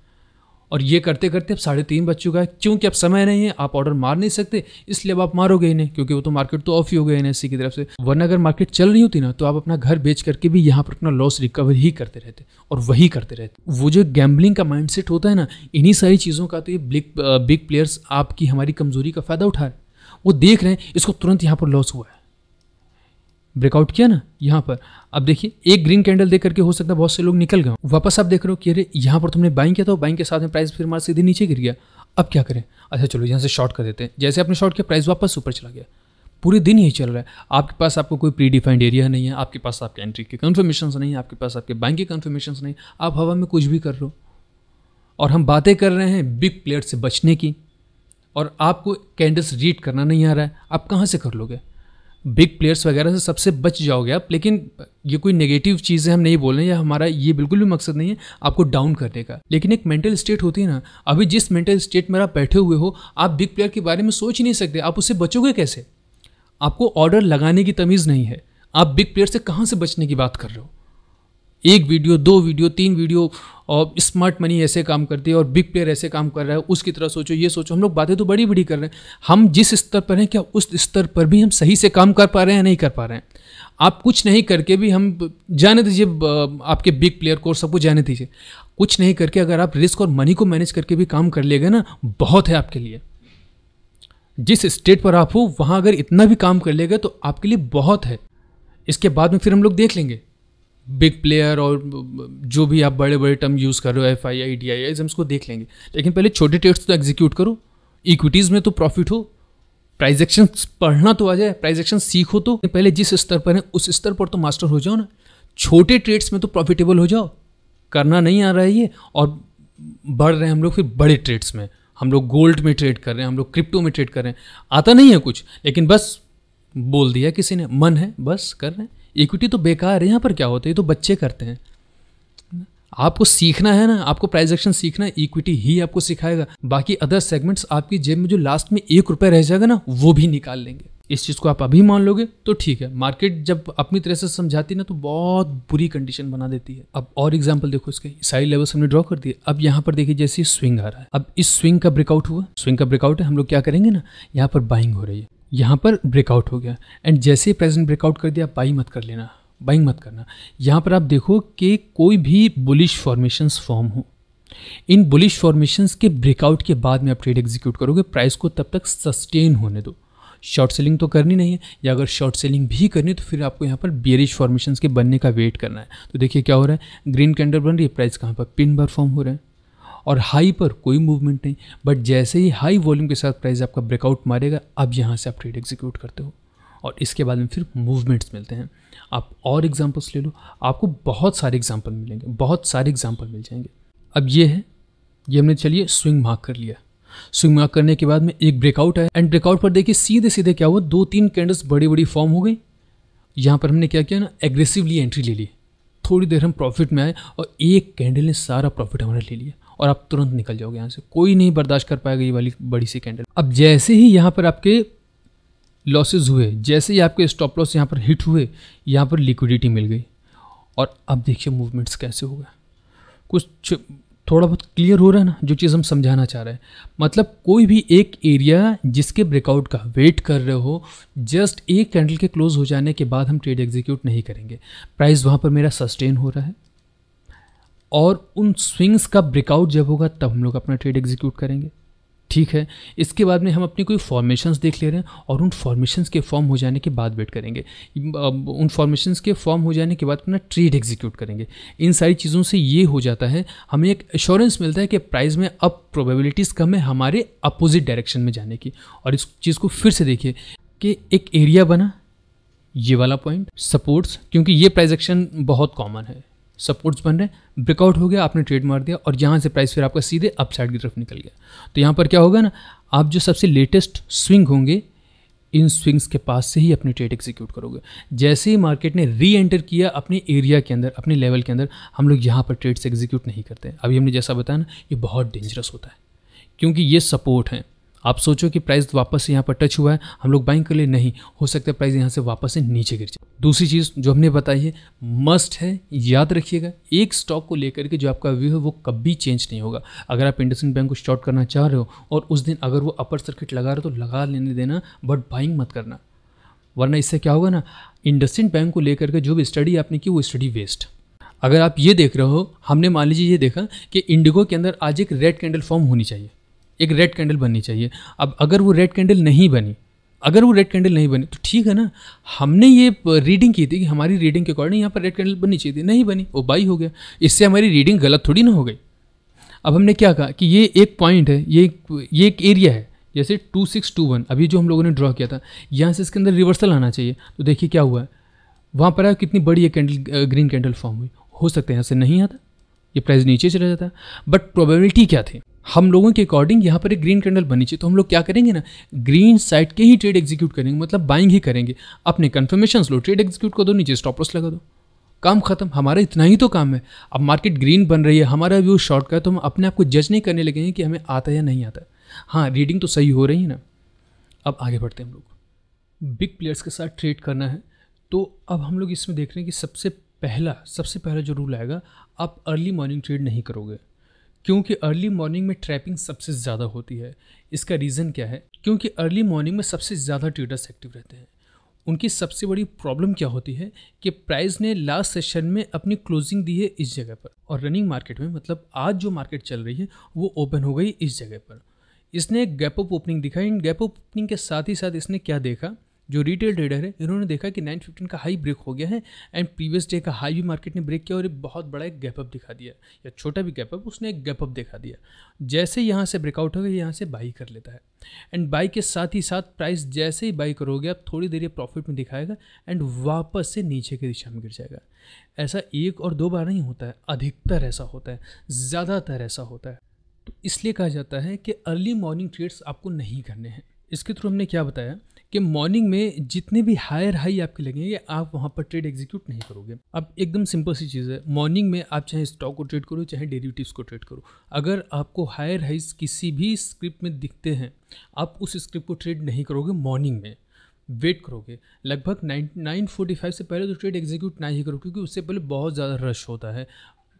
और ये करते करते अब साढ़े तीन बज चुका है क्योंकि अब समय नहीं है आप ऑर्डर मार नहीं सकते इसलिए अब आप मारोगे ही नहीं क्योंकि वो तो मार्केट तो ऑफ ही हो गया इसी की तरफ से वरना अगर मार्केट चल रही होती ना तो आप अपना घर बेच करके भी यहाँ पर अपना लॉस रिकवर ही करते रहते और वही करते रहते वो जो गैम्बलिंग का माइंड होता है ना इन्हीं सारी चीज़ों का तो ये बिग बिग प्लेयर्स आपकी हमारी कमजोरी का फ़ायदा उठा रहे वो देख रहे हैं इसको तुरंत यहाँ पर लॉस हुआ है ब्रेकआउट किया ना यहाँ पर अब देखिए एक ग्रीन कैंडल देख करके हो सकता है बहुत से लोग निकल गए वापस आप देख रहे हो कि अरे यहाँ पर तुमने बाइंग किया था बाइंग के साथ में प्राइस फिर हमारे सीधे नीचे गिर गया अब क्या करें अच्छा चलो यहाँ से शॉर्ट कर देते हैं जैसे आपने शॉर्ट किया प्राइस वापस ऊपर चला गया पूरे दिन यही चल रहा है आपके पास आपको कोई प्री डिफाइंड एरिया नहीं है आपके पास आपके एंट्री के कन्फर्मेशन नहीं है आपके पास आपके बैंक के कन्फर्मेशन नहीं आप हवा में कुछ भी कर रहे हो और हम बातें कर रहे हैं बिग प्लेयर से बचने की और आपको कैंडल्स रीड करना नहीं आ रहा है आप कहाँ से कर लोगे बिग प्लेयर्स वगैरह से सबसे बच जाओगे आप लेकिन ये कोई नेगेटिव चीज़ है हम नहीं बोल रहे हैं या हमारा ये बिल्कुल भी मकसद नहीं है आपको डाउन करने का लेकिन एक मेंटल स्टेट होती है ना अभी जिस मेंटल स्टेट में आप बैठे हुए हो आप बिग प्लेयर के बारे में सोच ही नहीं सकते आप उससे बचोगे कैसे आपको ऑर्डर लगाने की तमीज़ नहीं है आप बिग प्लेयर से कहाँ से बचने की बात कर रहे हो एक वीडियो दो वीडियो तीन वीडियो और स्मार्ट मनी ऐसे काम करती है और बिग प्लेयर ऐसे काम कर रहा है उसकी तरह सोचो ये सोचो हम लोग बातें तो बड़ी बड़ी कर रहे हैं हम जिस स्तर पर हैं क्या उस स्तर पर भी हम सही से काम कर पा रहे हैं या नहीं कर पा रहे हैं आप कुछ नहीं करके भी हम जाने दीजिए आपके बिग प्लेयर को सबको जाने दीजिए कुछ नहीं करके अगर आप रिस्क और मनी को मैनेज करके भी काम कर लेगा ना बहुत है आपके लिए जिस स्टेट पर आप हो वहाँ अगर इतना भी काम कर लेगा तो आपके लिए बहुत है इसके बाद में फिर हम लोग देख लेंगे बिग प्लेयर और जो भी आप बड़े बड़े टर्म यूज़ कर रहे हो F I I D I आई को देख लेंगे लेकिन पहले छोटे ट्रेड्स तो एग्जीक्यूट करो इक्विटीज़ में तो प्रॉफिट हो प्राइज एक्शन पढ़ना तो आ जाए प्राइज एक्शन सीखो तो पहले जिस स्तर पर है उस स्तर पर तो मास्टर हो जाओ ना छोटे ट्रेड्स में तो प्रॉफिटेबल हो जाओ करना नहीं आ रहा है ये और बढ़ रहे हैं हम लोग फिर बड़े ट्रेड्स में हम लोग गोल्ड में ट्रेड कर रहे हैं हम लोग क्रिप्टो में ट्रेड कर रहे हैं आता नहीं है कुछ लेकिन बस बोल दिया किसी ने मन है बस कर रहे हैं इक्विटी तो बेकार है यहाँ पर क्या होता है ये तो बच्चे करते हैं आपको सीखना है ना आपको प्राइस एक्शन सीखना है इक्विटी ही आपको सिखाएगा बाकी अदर सेगमेंट्स आपकी जेब में जो लास्ट में एक रुपये रह जाएगा ना वो भी निकाल लेंगे इस चीज़ को आप अभी मान लोगे तो ठीक है मार्केट जब अपनी तरह से समझाती ना तो बहुत बुरी कंडीशन बना देती है अब और एग्जाम्पल देखो इसके सारी लेवल्स हमने ड्रॉ कर दिए अब यहाँ पर देखिए जैसे स्विंग आ रहा है अब इस स्विंग का ब्रेकआउट हुआ स्विंग का ब्रेकआउट है हम लोग क्या करेंगे ना यहाँ पर बाइंग हो रही है यहाँ पर ब्रेकआउट हो गया एंड जैसे ही प्रेजेंट ब्रेकआउट कर दिया बाई मत कर लेना बाइंग मत करना यहाँ पर आप देखो कि कोई भी बुलिश फॉर्मेशंस फॉर्म हो इन बुलिश फॉर्मेशंस के ब्रेकआउट के बाद में आप ट्रेड एग्जीक्यूट करोगे प्राइस को तब तक सस्टेन होने दो शॉर्ट सेलिंग तो करनी नहीं है या अगर शॉर्ट सेलिंग भी करनी है तो फिर आपको यहाँ पर बियरिश फॉर्मेशंस के बनने का वेट करना है तो देखिए क्या हो रहा है ग्रीन कैंडल बन रही है प्राइस कहाँ पर पिन बार फॉर्म हो रहा है और हाई पर कोई मूवमेंट नहीं बट जैसे ही हाई वॉल्यूम के साथ प्राइस आपका ब्रेकआउट मारेगा अब यहाँ से आप ट्रेड एग्जीक्यूट करते हो और इसके बाद में फिर मूवमेंट्स मिलते हैं आप और एग्जाम्पल्स ले लो आपको बहुत सारे एग्जाम्पल मिलेंगे बहुत सारे एग्जाम्पल मिल जाएंगे अब ये है ये हमने चलिए स्विंग मार्क कर लिया स्विंग मार्क करने के बाद में एक ब्रेकआउट आया एंड ब्रेकआउट पर देखिए सीधे सीधे क्या हुआ दो तीन कैंडल्स बड़ी बड़ी फॉर्म हो गई यहाँ पर हमने क्या किया ना एग्रेसिवली एंट्री ले ली थोड़ी देर हम प्रॉफिट में आए और एक कैंडल ने सारा प्रॉफिट हमारा ले लिया और आप तुरंत निकल जाओगे यहाँ से कोई नहीं बर्दाश्त कर पाएगा ये वाली बड़ी सी कैंडल अब जैसे ही यहाँ पर आपके लॉसेज हुए जैसे ही आपके स्टॉप लॉस यहाँ पर हिट हुए यहाँ पर लिक्विडिटी मिल गई और अब देखिए मूवमेंट्स कैसे हो गए कुछ थोड़ा बहुत क्लियर हो रहा है ना जो चीज़ हम समझाना चाह रहे हैं मतलब कोई भी एक एरिया जिसके ब्रेकआउट का वेट कर रहे हो जस्ट एक कैंडल के क्लोज़ हो जाने के बाद हम ट्रेड एग्जीक्यूट नहीं करेंगे प्राइस वहाँ पर मेरा सस्टेन हो रहा है और उन स्विंग्स का ब्रेकआउट जब होगा तब हम लोग अपना ट्रेड एग्जीक्यूट करेंगे ठीक है इसके बाद में हम अपनी कोई फॉर्मेशंस देख ले रहे हैं और उन फॉर्मेशंस के फॉर्म हो जाने के बाद वेट करेंगे उन फॉर्मेशंस के फॉर्म हो जाने के बाद अपना ट्रेड एग्जीक्यूट करेंगे इन सारी चीज़ों से ये हो जाता है हमें एक एश्योरेंस मिलता है कि प्राइस में अब प्रोबेबिलिटीज़ कम है हमारे अपोजिट डायरेक्शन में जाने की और इस चीज़ को फिर से देखिए कि एक एरिया बना ये वाला पॉइंट सपोर्ट्स क्योंकि ये प्राइजेक्शन एक्शन बहुत कॉमन है सपोर्ट्स बन रहे हैं ब्रेकआउट हो गया आपने ट्रेड मार दिया और यहाँ से प्राइस फिर आपका सीधे अपसाइड की तरफ निकल गया तो यहाँ पर क्या होगा ना आप जो सबसे लेटेस्ट स्विंग होंगे इन स्विंग्स के पास से ही अपने ट्रेड एग्जीक्यूट करोगे जैसे ही मार्केट ने री एंटर किया अपने एरिया के अंदर अपने लेवल के अंदर हम लोग यहाँ पर ट्रेड्स एग्जीक्यूट नहीं करते अभी हमने जैसा बताया ना ये बहुत डेंजरस होता है क्योंकि ये सपोर्ट हैं आप सोचो कि प्राइस वापस से यहाँ पर टच हुआ है हम लोग बाइंग कर लिए नहीं हो सकता है प्राइस यहाँ से वापस से नीचे गिर जाए दूसरी चीज़ जो हमने बताई है मस्ट है याद रखिएगा एक स्टॉक को लेकर के जो आपका व्यू है वो कभी चेंज नहीं होगा अगर आप इंडस बैंक को शॉर्ट करना चाह रहे हो और उस दिन अगर वो अपर सर्किट लगा रहे हो तो लगा लेने देना बट बाइंग मत करना वरना इससे क्या होगा ना इंडसिन बैंक को लेकर के जो भी स्टडी आपने की वो स्टडी वेस्ट अगर आप ये देख रहे हो हमने मान लीजिए ये देखा कि इंडिगो के अंदर आज एक रेड कैंडल फॉर्म होनी चाहिए एक रेड कैंडल बननी चाहिए अब अगर वो रेड कैंडल नहीं बनी अगर वो रेड कैंडल नहीं बनी तो ठीक है ना हमने ये रीडिंग की थी कि हमारी रीडिंग के अकॉर्डिंग यहाँ पर रेड कैंडल बननी चाहिए थी नहीं बनी वो बाई हो गया इससे हमारी रीडिंग गलत थोड़ी ना हो गई अब हमने क्या कहा कि ये एक पॉइंट है ये ये एक एरिया है जैसे टू सिक्स टू वन अभी जो हम लोगों ने ड्रॉ किया था यहाँ से इसके अंदर रिवर्सल आना चाहिए तो देखिए क्या हुआ है वहाँ पर आया कितनी बड़ी ये कैंडल ग्रीन कैंडल फॉर्म हुई हो सकता है यहाँ से नहीं आता ये प्राइस नीचे चला जाता बट प्रोबेबिलिटी क्या थी हम लोगों के अकॉर्डिंग यहाँ पर एक ग्रीन कैंडल बनी चाहिए तो हम लोग क्या करेंगे ना ग्रीन साइड के ही ट्रेड एग्जीक्यूट करेंगे मतलब बाइंग ही करेंगे अपने कन्फर्मेशन लो ट्रेड एग्जीक्यूट कर दो नीचे स्टॉपर्स लगा दो काम खत्म हमारा इतना ही तो काम है अब मार्केट ग्रीन बन रही है हमारा व्यू शॉर्ट का है तो हम अपने आप को जज नहीं करने लगेंगे कि हमें आता या नहीं आता हाँ रीडिंग तो सही हो रही है ना अब आगे बढ़ते हैं हम लोग बिग प्लेयर्स के साथ ट्रेड करना है तो अब हम लोग इसमें देख रहे हैं कि सबसे पहला सबसे पहला जो रूल आएगा आप अर्ली मॉर्निंग ट्रेड नहीं करोगे क्योंकि अर्ली मॉर्निंग में ट्रैपिंग सबसे ज़्यादा होती है इसका रीज़न क्या है क्योंकि अर्ली मॉर्निंग में सबसे ज़्यादा ट्रेडर्स एक्टिव रहते हैं उनकी सबसे बड़ी प्रॉब्लम क्या होती है कि प्राइस ने लास्ट सेशन में अपनी क्लोजिंग दी है इस जगह पर और रनिंग मार्केट में मतलब आज जो मार्केट चल रही है वो ओपन हो गई इस जगह पर इसने गैप अप ओपनिंग दिखाई इन गैप अप ओपनिंग के साथ ही साथ इसने क्या देखा जो रिटेल ट्रेडर है इन्होंने देखा कि 915 का हाई ब्रेक हो गया है एंड प्रीवियस डे का हाई भी मार्केट ने ब्रेक किया और एक बहुत बड़ा एक गैपअप दिखा दिया या छोटा भी गैपअप उसने एक गैपअप दिखा दिया जैसे यहाँ से ब्रेकआउट होगा यहाँ से बाई कर लेता है एंड बाई के साथ ही साथ प्राइस जैसे ही बाई करोगे आप थोड़ी देर ये प्रॉफिट में दिखाएगा एंड वापस से नीचे की दिशा में गिर जाएगा ऐसा एक और दो बार नहीं होता है अधिकतर ऐसा होता है ज़्यादातर ऐसा होता है तो इसलिए कहा जाता है कि अर्ली मॉर्निंग ट्रेड्स आपको नहीं करने हैं इसके थ्रू हमने क्या बताया कि मॉर्निंग में जितने भी हायर हाई आपके लगेंगे आप वहाँ पर ट्रेड एग्जीक्यूट नहीं करोगे अब एकदम सिंपल सी चीज़ है मॉर्निंग में आप चाहे स्टॉक को ट्रेड करो चाहे डेरिवेटिव्स को ट्रेड करो अगर आपको हायर हाइज किसी भी स्क्रिप्ट में दिखते हैं आप उस स्क्रिप्ट को ट्रेड नहीं करोगे मॉर्निंग में वेट करोगे लगभग नाइन नाइन फोर्टी फाइव से पहले तो ट्रेड एग्जीक्यूट ना ही करो क्योंकि उससे पहले बहुत ज़्यादा रश होता है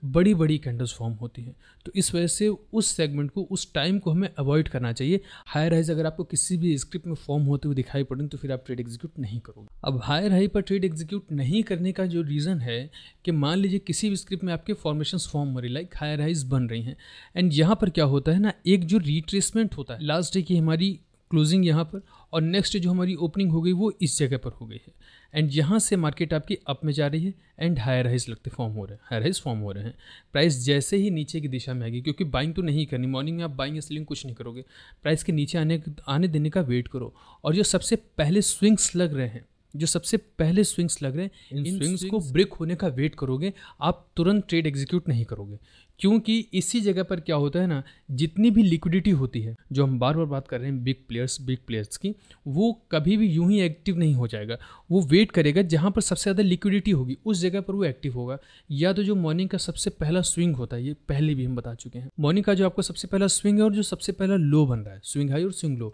बड़ी बड़ी कैंडल्स फॉर्म होती हैं तो इस वजह से उस सेगमेंट को उस टाइम को हमें अवॉइड करना चाहिए हायर हाइज अगर आपको किसी भी स्क्रिप्ट में फॉर्म होते हुए दिखाई पड़े तो फिर आप ट्रेड एग्जीक्यूट नहीं करोगे अब हायर हाई पर ट्रेड एग्जीक्यूट नहीं करने का जो रीज़न है कि मान लीजिए किसी भी स्क्रिप्ट में आपके फॉर्मेशन फॉर्म हो रही लाइक हायर हाइज बन रही हैं एंड यहाँ पर क्या होता है ना एक जो रिट्रेसमेंट होता है लास्ट डे की हमारी क्लोजिंग यहाँ पर और नेक्स्ट जो हमारी ओपनिंग हो गई वो इस जगह पर हो गई है एंड यहाँ से मार्केट आपकी अप में जा रही है एंड हायर हाइज लगते फॉर्म हो रहे हैं हायर हाइज फॉर्म हो रहे हैं प्राइस जैसे ही नीचे की दिशा में आएगी क्योंकि बाइंग तो नहीं करनी मॉर्निंग में आप बाइंग या सेलिंग कुछ नहीं करोगे प्राइस के नीचे आने आने देने का वेट करो और जो सबसे पहले स्विंग्स लग रहे हैं जो सबसे पहले स्विंग्स लग रहे हैं इन, इन स्विंग्स, स्विंग्स को ब्रेक होने का वेट करोगे आप तुरंत ट्रेड एग्जीक्यूट नहीं करोगे क्योंकि इसी जगह पर क्या होता है ना जितनी भी लिक्विडिटी होती है जो हम बार बार बात कर रहे हैं बिग प्लेयर्स बिग प्लेयर्स की वो कभी भी यूं ही एक्टिव नहीं हो जाएगा वो वेट करेगा जहाँ पर सबसे ज़्यादा लिक्विडिटी होगी उस जगह पर वो एक्टिव होगा या तो जो मॉर्निंग का सबसे पहला स्विंग होता है ये पहले भी हम बता चुके हैं मॉर्निंग का जो आपका सबसे पहला स्विंग है और जो सबसे पहला लो बन रहा है स्विंग हाई और स्विंग लो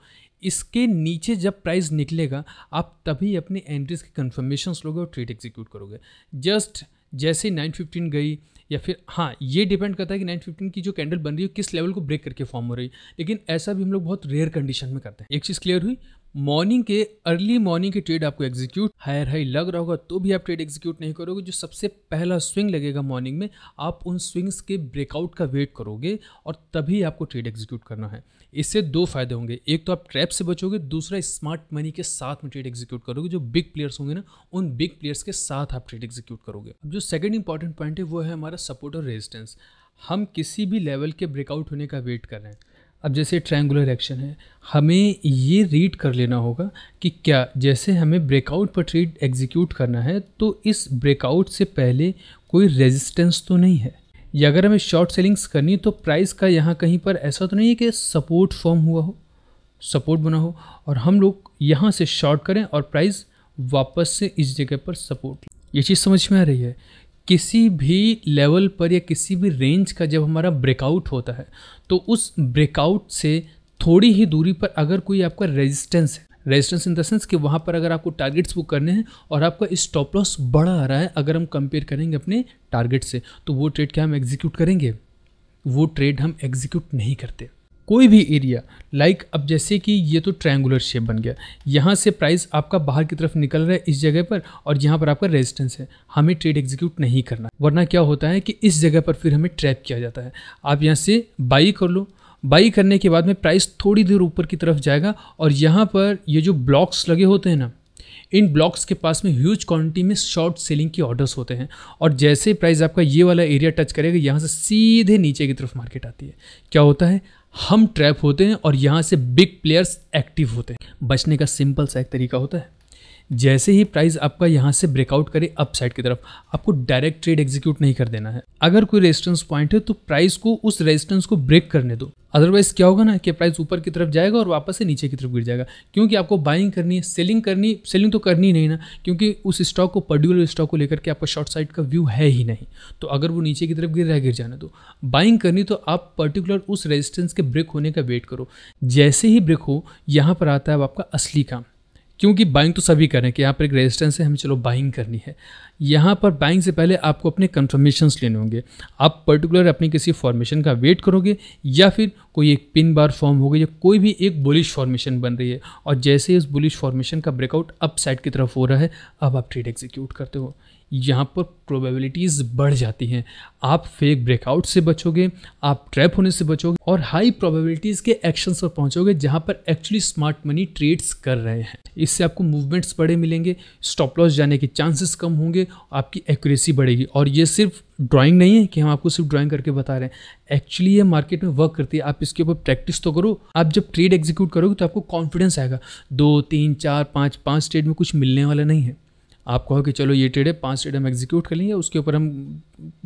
इसके नीचे जब प्राइस निकलेगा आप तभी अपने एंट्रीज के कन्फर्मेशन लोगे और ट्रेड एग्जीक्यूट करोगे जस्ट जैसे नाइन फिफ्टीन गई या फिर हाँ ये डिपेंड करता है कि नाइन फिफ्टीन की जो कैंडल बन रही है किस लेवल को ब्रेक करके फॉर्म हो रही है लेकिन ऐसा भी हम लोग बहुत रेयर कंडीशन में करते हैं एक चीज़ क्लियर हुई मॉर्निंग के अर्ली मॉर्निंग के ट्रेड आपको एग्जीक्यूट हायर हाई लग रहा होगा तो भी आप ट्रेड एग्जीक्यूट नहीं करोगे जो सबसे पहला स्विंग लगेगा मॉर्निंग में आप उन स्विंग्स के ब्रेकआउट का वेट करोगे और तभी आपको ट्रेड एग्जीक्यूट करना है इससे दो फायदे होंगे एक तो आप ट्रैप से बचोगे दूसरा स्मार्ट मनी के साथ में ट्रेड एग्जीक्यूट करोगे जो बिग प्लेयर्स होंगे ना उन बिग प्लेयर्स के साथ आप ट्रेड एग्जीक्यूट करोगे अब जो सेकेंड इंपॉर्टेंट पॉइंट है वो है हमारा सपोर्ट और रेजिस्टेंस हम किसी भी लेवल के ब्रेकआउट होने का वेट कर रहे हैं अब जैसे ट्रायंगुलर एक्शन है हमें ये रीड कर लेना होगा कि क्या जैसे हमें ब्रेकआउट पर ट्रेड एग्जीक्यूट करना है तो इस ब्रेकआउट से पहले कोई रेजिस्टेंस तो नहीं है या अगर हमें शॉर्ट सेलिंग्स करनी है तो प्राइस का यहाँ कहीं पर ऐसा तो नहीं है कि सपोर्ट फॉर्म हुआ हो सपोर्ट बना हो और हम लोग यहाँ से शॉर्ट करें और प्राइस वापस से इस जगह पर सपोर्ट ये चीज़ समझ में आ रही है किसी भी लेवल पर या किसी भी रेंज का जब हमारा ब्रेकआउट होता है तो उस ब्रेकआउट से थोड़ी ही दूरी पर अगर कोई आपका रेजिस्टेंस है रेजिस्टेंस इन द सेंस कि वहाँ पर अगर आपको टारगेट्स बुक करने हैं और आपका स्टॉप लॉस बड़ा आ रहा है अगर हम कंपेयर करेंगे अपने टारगेट से तो वो ट्रेड क्या हम एग्जीक्यूट करेंगे वो ट्रेड हम एग्जीक्यूट नहीं करते कोई भी एरिया लाइक like अब जैसे कि ये तो ट्रायंगुलर शेप बन गया यहाँ से प्राइस आपका बाहर की तरफ निकल रहा है इस जगह पर और यहाँ पर आपका रेजिस्टेंस है हमें ट्रेड एग्जीक्यूट नहीं करना वरना क्या होता है कि इस जगह पर फिर हमें ट्रैप किया जाता है आप यहाँ से बाई कर लो बाई करने के बाद में प्राइस थोड़ी देर ऊपर की तरफ जाएगा और यहाँ पर ये जो ब्लॉक्स लगे होते हैं ना इन ब्लॉक्स के पास में ह्यूज क्वांटिटी में शॉर्ट सेलिंग के ऑर्डर्स होते हैं और जैसे प्राइस आपका ये वाला एरिया टच करेगा यहाँ से सीधे नीचे की तरफ मार्केट आती है क्या होता है हम ट्रैप होते हैं और यहाँ से बिग प्लेयर्स एक्टिव होते हैं बचने का सिंपल सा एक तरीका होता है जैसे ही प्राइस आपका यहाँ से ब्रेकआउट करे अपसाइड की तरफ आपको डायरेक्ट ट्रेड एग्जीक्यूट नहीं कर देना है अगर कोई रेजिस्टेंस पॉइंट है तो प्राइस को उस रेजिस्टेंस को ब्रेक करने दो अदरवाइज क्या होगा ना कि प्राइस ऊपर की तरफ जाएगा और वापस से नीचे की तरफ गिर जाएगा क्योंकि आपको बाइंग करनी है सेलिंग करनी सेलिंग तो करनी नहीं ना क्योंकि उस स्टॉक को पर्टिकुलर स्टॉक को लेकर के आपका शॉर्ट साइड का व्यू है ही नहीं तो अगर वो नीचे की तरफ गिर रहा है गिर जाने दो बाइंग करनी तो आप पर्टिकुलर उस रेजिस्टेंस के ब्रेक होने का वेट करो जैसे ही ब्रेक हो यहाँ पर आता है आपका असली काम क्योंकि बाइंग तो सभी करें कि यहाँ पर एक रेजिस्टेंस है हमें चलो बाइंग करनी है यहाँ पर बाइंग से पहले आपको अपने कन्फर्मेशंस लेने होंगे आप पर्टिकुलर अपनी किसी फॉर्मेशन का वेट करोगे या फिर कोई एक पिन बार फॉर्म हो गई या कोई भी एक बुलिश फॉर्मेशन बन रही है और जैसे ही उस बुलिश फॉर्मेशन का ब्रेकआउट अप साइड की तरफ हो रहा है अब आप ट्रेड एग्जीक्यूट करते हो यहाँ पर प्रोबेबिलिटीज़ बढ़ जाती हैं आप फेक ब्रेकआउट से बचोगे आप ट्रैप होने से बचोगे और हाई प्रोबेबिलिटीज़ के एक्शंस पर पहुँचोगे जहाँ पर एक्चुअली स्मार्ट मनी ट्रेड्स कर रहे हैं इससे आपको मूवमेंट्स बड़े मिलेंगे स्टॉप लॉस जाने के चांसेस कम होंगे आपकी एक्यूरेसी बढ़ेगी और ये सिर्फ ड्राइंग नहीं है कि हम आपको सिर्फ ड्राइंग करके बता रहे हैं एक्चुअली ये मार्केट में वर्क करती है आप इसके ऊपर प्रैक्टिस तो करो आप जब ट्रेड एग्जीक्यूट करोगे तो आपको कॉन्फिडेंस आएगा दो तीन चार पाँच पाँच ट्रेड में कुछ मिलने वाला नहीं है आप कहो कि चलो ये ट्रेड है पाँच ट्रेड हम एग्जीक्यूट कर लेंगे उसके ऊपर हम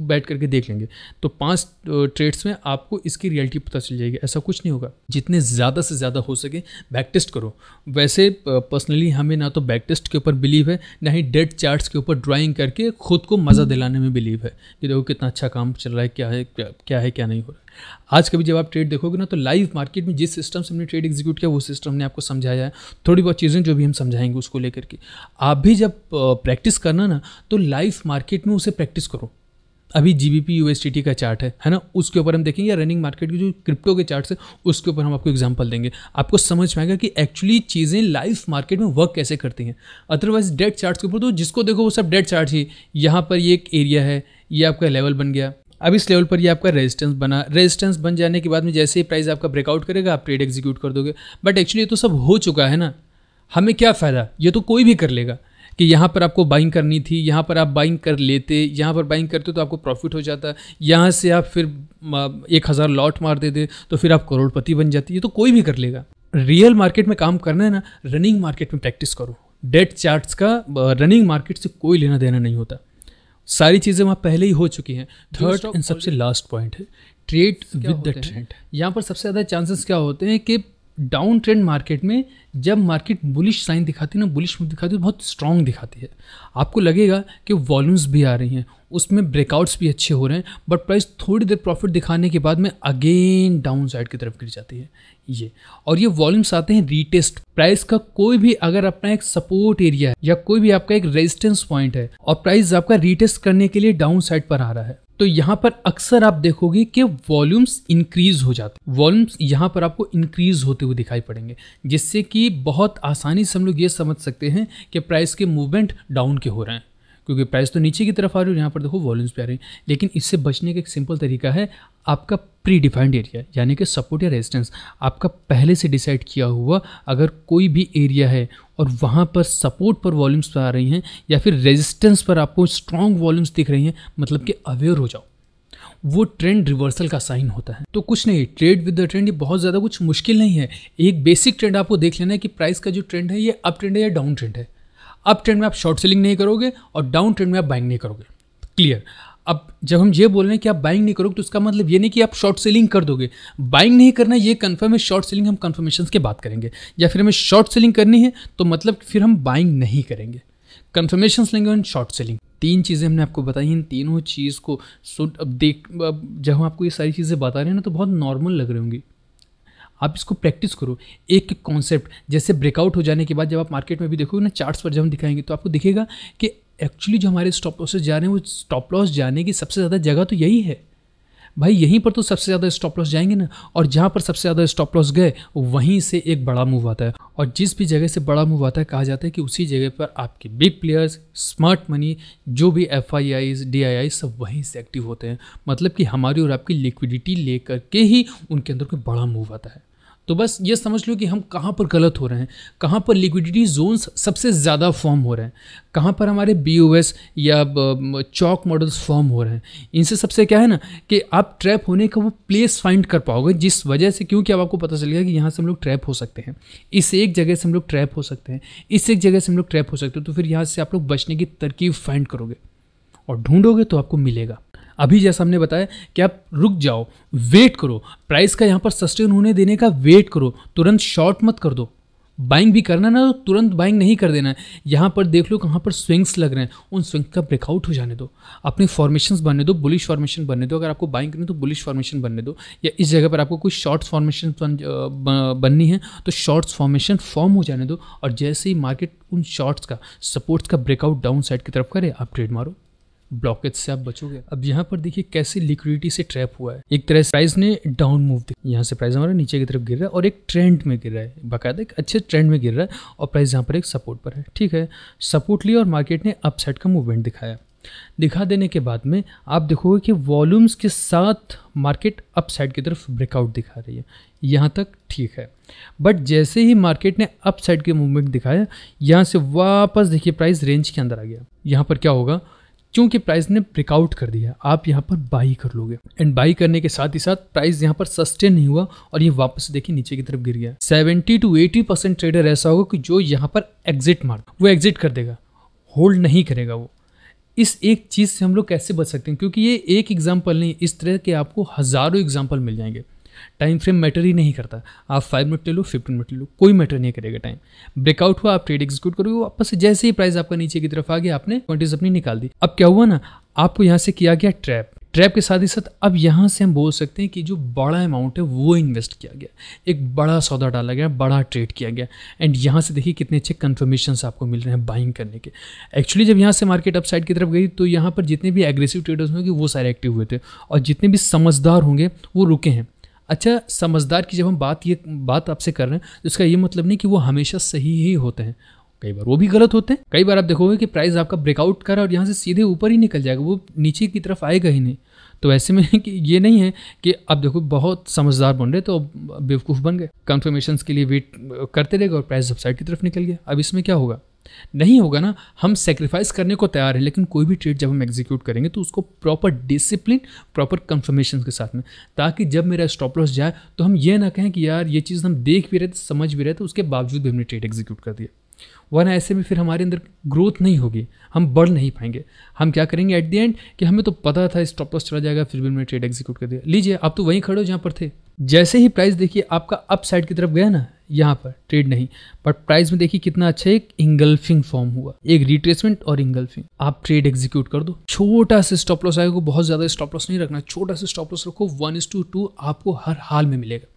बैठ करके देख लेंगे तो पांच ट्रेड्स में आपको इसकी रियलिटी पता चल जाएगी ऐसा कुछ नहीं होगा जितने ज़्यादा से ज़्यादा हो सके बैक टेस्ट करो वैसे पर्सनली हमें ना तो बैक टेस्ट के ऊपर बिलीव है ना ही डेड चार्ट्स के ऊपर ड्राइंग करके खुद को मज़ा दिलाने में बिलीव है कि देखो कितना अच्छा काम चल रहा है क्या है क्या, क्या है क्या नहीं हो रहा आज कभी जब आप ट्रेड देखोगे ना तो लाइव मार्केट में जिस सिस्टम से हमने ट्रेड एग्जीक्यूट किया वो सिस्टम ने आपको समझाया है थोड़ी बहुत चीज़ें जो भी हम समझाएंगे उसको लेकर के आप भी जब प्रैक्टिस करना ना तो लाइव मार्केट में उसे प्रैक्टिस करो अभी G B P U S T T का चार्ट है है ना उसके ऊपर हम देखेंगे रनिंग मार्केट की जो क्रिप्टो के चार्ट है उसके ऊपर हम आपको एग्जाम्पल देंगे आपको समझ में आएगा कि एक्चुअली चीज़ें लाइव मार्केट में वर्क कैसे करती हैं अदरवाइज डेड चार्ट के ऊपर तो जिसको देखो वो सब डेड चार्ट ही यहाँ पर ये एक एरिया है ये आपका लेवल बन गया अब इस लेवल पर ये आपका रेजिस्टेंस बना रेजिस्टेंस बन जाने के बाद में जैसे ही प्राइस आपका ब्रेकआउट करेगा आप ट्रेड एग्जीक्यूट कर दोगे बट एक्चुअली ये तो सब हो चुका है ना हमें क्या फ़ायदा ये तो कोई भी कर लेगा कि यहाँ पर आपको बाइंग करनी थी यहाँ पर आप बाइंग कर लेते यहाँ पर बाइंग करते तो आपको प्रॉफिट हो जाता यहाँ से आप फिर एक हज़ार लॉट मार देते तो फिर आप करोड़पति बन जाती ये तो कोई भी कर लेगा रियल मार्केट में काम करना है ना रनिंग मार्केट में प्रैक्टिस करो डेट चार्ट्स का रनिंग मार्केट से कोई लेना देना नहीं होता सारी चीज़ें वहाँ पहले ही हो चुकी हैं थर्ड तो एंड सबसे लास्ट पॉइंट है ट्रेड विद द ट्रेंड यहाँ पर सबसे ज़्यादा चांसेस क्या होते हैं कि डाउन ट्रेंड मार्केट में जब मार्केट बुलिश साइन दिखाती है ना बुलिश दिखाती है बहुत स्ट्रॉन्ग दिखाती है आपको लगेगा कि वॉल्यूम्स भी आ रही हैं उसमें ब्रेकआउट्स भी अच्छे हो रहे हैं बट प्राइस थोड़ी देर प्रॉफिट दिखाने के बाद में अगेन डाउन साइड की तरफ गिर जाती है ये और ये वॉल्यूम्स आते हैं रीटेस्ट प्राइस का कोई भी अगर अपना एक सपोर्ट एरिया है या कोई भी आपका एक रेजिस्टेंस पॉइंट है और प्राइस आपका रीटेस्ट करने के लिए डाउन साइड पर आ रहा है तो यहाँ पर अक्सर आप देखोगे कि वॉल्यूम्स इंक्रीज हो जाते हैं वॉल्यूम्स यहाँ पर आपको इंक्रीज होते हुए दिखाई पड़ेंगे जिससे कि बहुत आसानी से हम लोग ये समझ सकते हैं कि प्राइस के मूवमेंट डाउन के हो रहे हैं क्योंकि प्राइस तो नीचे की तरफ आ रही है यहाँ पर देखो वॉल्यूम्स भी आ रही हैं लेकिन इससे बचने का एक सिंपल तरीका है आपका प्री डिफाइंड एरिया यानी कि सपोर्ट या रेजिस्टेंस आपका पहले से डिसाइड किया हुआ अगर कोई भी एरिया है और वहाँ पर सपोर्ट पर वॉल्यूम्स आ रही हैं या फिर रेजिस्टेंस पर आपको स्ट्रॉन्ग वॉल्यूम्स दिख रही हैं मतलब कि अवेयर हो जाओ वो ट्रेंड रिवर्सल का साइन होता है तो कुछ नहीं ट्रेड विद द ट्रेंड ये बहुत ज़्यादा कुछ मुश्किल नहीं है एक बेसिक ट्रेंड आपको देख लेना है कि प्राइस का जो ट्रेंड है ये अप ट्रेंड है या डाउन ट्रेंड है अप ट्रेंड में आप शॉर्ट सेलिंग नहीं करोगे और डाउन ट्रेंड में आप बाइंग नहीं करोगे क्लियर अब जब हम ये बोल रहे हैं कि आप बाइंग नहीं करोगे तो उसका मतलब ये नहीं कि आप शॉर्ट सेलिंग कर दोगे बाइंग नहीं करना ये कन्फर्म है शॉर्ट सेलिंग हम कन्फर्मेशन के बात करेंगे या फिर हमें शॉर्ट सेलिंग करनी है तो मतलब फिर हम बाइंग नहीं करेंगे कन्फर्मेशन लेंगे ऑन शॉर्ट सेलिंग तीन चीज़ें हमने आपको बताई इन तीनों चीज़ को सो अब देख अब जब हम आपको ये सारी चीज़ें बता रहे हैं ना तो बहुत नॉर्मल लग रही होंगी आप इसको प्रैक्टिस करो एक एक कॉन्सेप्ट जैसे ब्रेकआउट हो जाने के बाद जब आप मार्केट में भी देखोगे ना चार्ट्स पर जब हम दिखाएंगे तो आपको दिखेगा कि एक्चुअली जो हमारे स्टॉप लॉसेज जा रहे हैं वो स्टॉप लॉस जाने की सबसे ज़्यादा जगह तो यही है भाई यहीं पर तो सबसे ज़्यादा स्टॉप लॉस जाएंगे ना और जहाँ पर सबसे ज़्यादा स्टॉप लॉस गए वहीं से एक बड़ा मूव आता है और जिस भी जगह से बड़ा मूव आता है कहा जाता है कि उसी जगह पर आपके बिग प्लेयर्स स्मार्ट मनी जो भी F I Is D I I सब वहीं से एक्टिव होते हैं मतलब कि हमारी और आपकी लिक्विडिटी ले करके ही उनके अंदर कोई बड़ा मूव आता है तो बस ये समझ लो कि हम कहाँ पर गलत हो रहे हैं कहाँ पर लिक्विडिटी जोन्स सबसे ज़्यादा फॉर्म हो रहे हैं कहाँ पर हमारे बी या चौक मॉडल्स फॉर्म हो रहे हैं इनसे सबसे क्या है ना कि आप ट्रैप होने का वो प्लेस फाइंड कर पाओगे जिस वजह से क्योंकि अब आपको पता चलेगा गया कि यहाँ से हम लोग ट्रैप हो सकते हैं इस एक जगह से हम लोग ट्रैप हो सकते हैं इस एक जगह से हम लोग ट्रैप हो सकते हैं तो फिर यहाँ से आप लोग बचने की तरकीब फाइंड करोगे और ढूंढोगे तो आपको मिलेगा अभी जैसा हमने बताया कि आप रुक जाओ वेट करो प्राइस का यहाँ पर सस्टेन होने देने का वेट करो तुरंत शॉर्ट मत कर दो बाइंग भी करना ना तो तुरंत बाइंग नहीं कर देना है यहाँ पर देख लो कहाँ पर स्विंग्स लग रहे हैं उन स्विंग का ब्रेकआउट हो जाने दो अपनी फॉर्मेशन बनने दो बुलिश फॉर्मेशन बनने दो अगर आपको बाइंग करनी तो बुलिश फॉर्मेशन बनने दो या इस जगह पर आपको कोई शॉर्ट्स फॉर्मेशन बननी है तो शॉर्ट्स फॉर्मेशन फॉर्म हो जाने दो और जैसे ही मार्केट उन शॉर्ट्स का सपोर्ट्स का ब्रेकआउट डाउन साइड की तरफ करे आप ट्रेड मारो ब्लॉकेज से आप बचोगे अब यहाँ पर देखिए कैसे लिक्विडिटी से ट्रैप हुआ है एक तरह से प्राइस ने डाउन मूव दिया यहाँ से प्राइस हमारा नीचे की तरफ गिर रहा है और एक ट्रेंड में गिर रहा है बाकायदा एक अच्छे ट्रेंड में गिर रहा है और प्राइस यहाँ पर एक सपोर्ट पर है ठीक है सपोर्ट लिया और मार्केट ने अपसाइड का मूवमेंट दिखाया दिखा देने के बाद में आप देखोगे कि वॉल्यूम्स के साथ मार्केट अपसाइड की तरफ ब्रेकआउट दिखा रही है यहाँ तक ठीक है बट जैसे ही मार्केट ने अपसाइड के मूवमेंट दिखाया यहाँ से वापस देखिए प्राइस रेंज के अंदर आ गया यहाँ पर क्या होगा क्योंकि प्राइस ने ब्रेकआउट कर दिया आप यहाँ पर बाई कर लोगे एंड बाई करने के साथ ही साथ प्राइस यहाँ पर सस्टेन नहीं हुआ और ये वापस देखिए नीचे की तरफ गिर गया seventy to eighty percent trader ऐसा होगा कि जो यहाँ पर एग्जिट मार वो एग्जिट कर देगा होल्ड नहीं करेगा वो इस एक चीज़ से हम लोग कैसे बच सकते हैं क्योंकि ये एक एग्जाम्पल नहीं इस तरह के आपको हज़ारों एग्जाम्पल मिल जाएंगे टाइम फ्रेम मैटर ही नहीं करता आप फाइव मिनट ले लो फिफ्टीन मिनट ले लो कोई मैटर नहीं करेगा टाइम ब्रेकआउट हुआ आप ट्रेड एग्जीक्यूट करोगे वापस से जैसे ही प्राइस आपका नीचे की तरफ आ गया आपने क्वांटिटीज अपनी निकाल दी अब क्या हुआ ना आपको यहाँ से किया गया ट्रैप ट्रैप के साथ ही साथ अब यहाँ से हम बोल सकते हैं कि जो बड़ा अमाउंट है वो इन्वेस्ट किया गया एक बड़ा सौदा डाला गया बड़ा ट्रेड किया गया एंड यहाँ से देखिए कितने अच्छे कन्फर्मेशन आपको मिल रहे हैं बाइंग करने के एक्चुअली जब यहाँ से मार्केट अप साइड की तरफ गई तो यहाँ पर जितने भी एग्रेसिव ट्रेडर्स होंगे वो सारे एक्टिव हुए थे और जितने भी समझदार होंगे वो रुके हैं अच्छा समझदार की जब हम बात ये बात आपसे कर रहे हैं तो इसका ये मतलब नहीं कि वो हमेशा सही ही होते हैं कई बार वो भी गलत होते हैं कई बार आप देखोगे कि प्राइस आपका ब्रेकआउट करा और यहाँ से सीधे ऊपर ही निकल जाएगा वो नीचे की तरफ आएगा ही नहीं तो ऐसे में कि ये नहीं है कि आप देखो बहुत समझदार बन रहे तो बेवकूफ़ बन गए कन्फर्मेशन के लिए वेट करते रहेगा और प्राइस अपसाइड की तरफ निकल गया अब इसमें क्या होगा नहीं होगा ना हम सेक्रीफाइस करने को तैयार हैं लेकिन कोई भी ट्रेड जब हम एग्जीक्यूट करेंगे तो उसको प्रॉपर डिसिप्लिन प्रॉपर कंफर्मेशन के साथ में ताकि जब मेरा स्टॉप लॉस जाए तो हम ये ना कहें कि यार ये चीज़ हम देख भी रहे थे समझ भी रहे थे उसके बावजूद भी हमने ट्रेड एग्जीक्यूट कर दिया वरना ऐसे में फिर हमारे अंदर ग्रोथ नहीं होगी हम बढ़ नहीं पाएंगे हम क्या करेंगे एट द एंड कि हमें तो पता था स्टॉप लॉस चला जाएगा फिर भी हमने ट्रेड एग्जीक्यूट कर दिया लीजिए आप तो वहीं खड़े हो जहाँ पर थे जैसे ही प्राइस देखिए आपका अप साइड की तरफ गया ना यहाँ पर ट्रेड नहीं बट प्राइस में देखिए कितना अच्छा एक इंगल्फिंग फॉर्म हुआ एक रिट्रेसमेंट और इंगल्फिंग आप ट्रेड एग्जीक्यूट कर दो छोटा सा स्टॉप लॉस आएगा बहुत ज्यादा स्टॉप लॉस नहीं रखना छोटा सा स्टॉप लॉस रखो वन इज टू टू आपको हर हाल में मिलेगा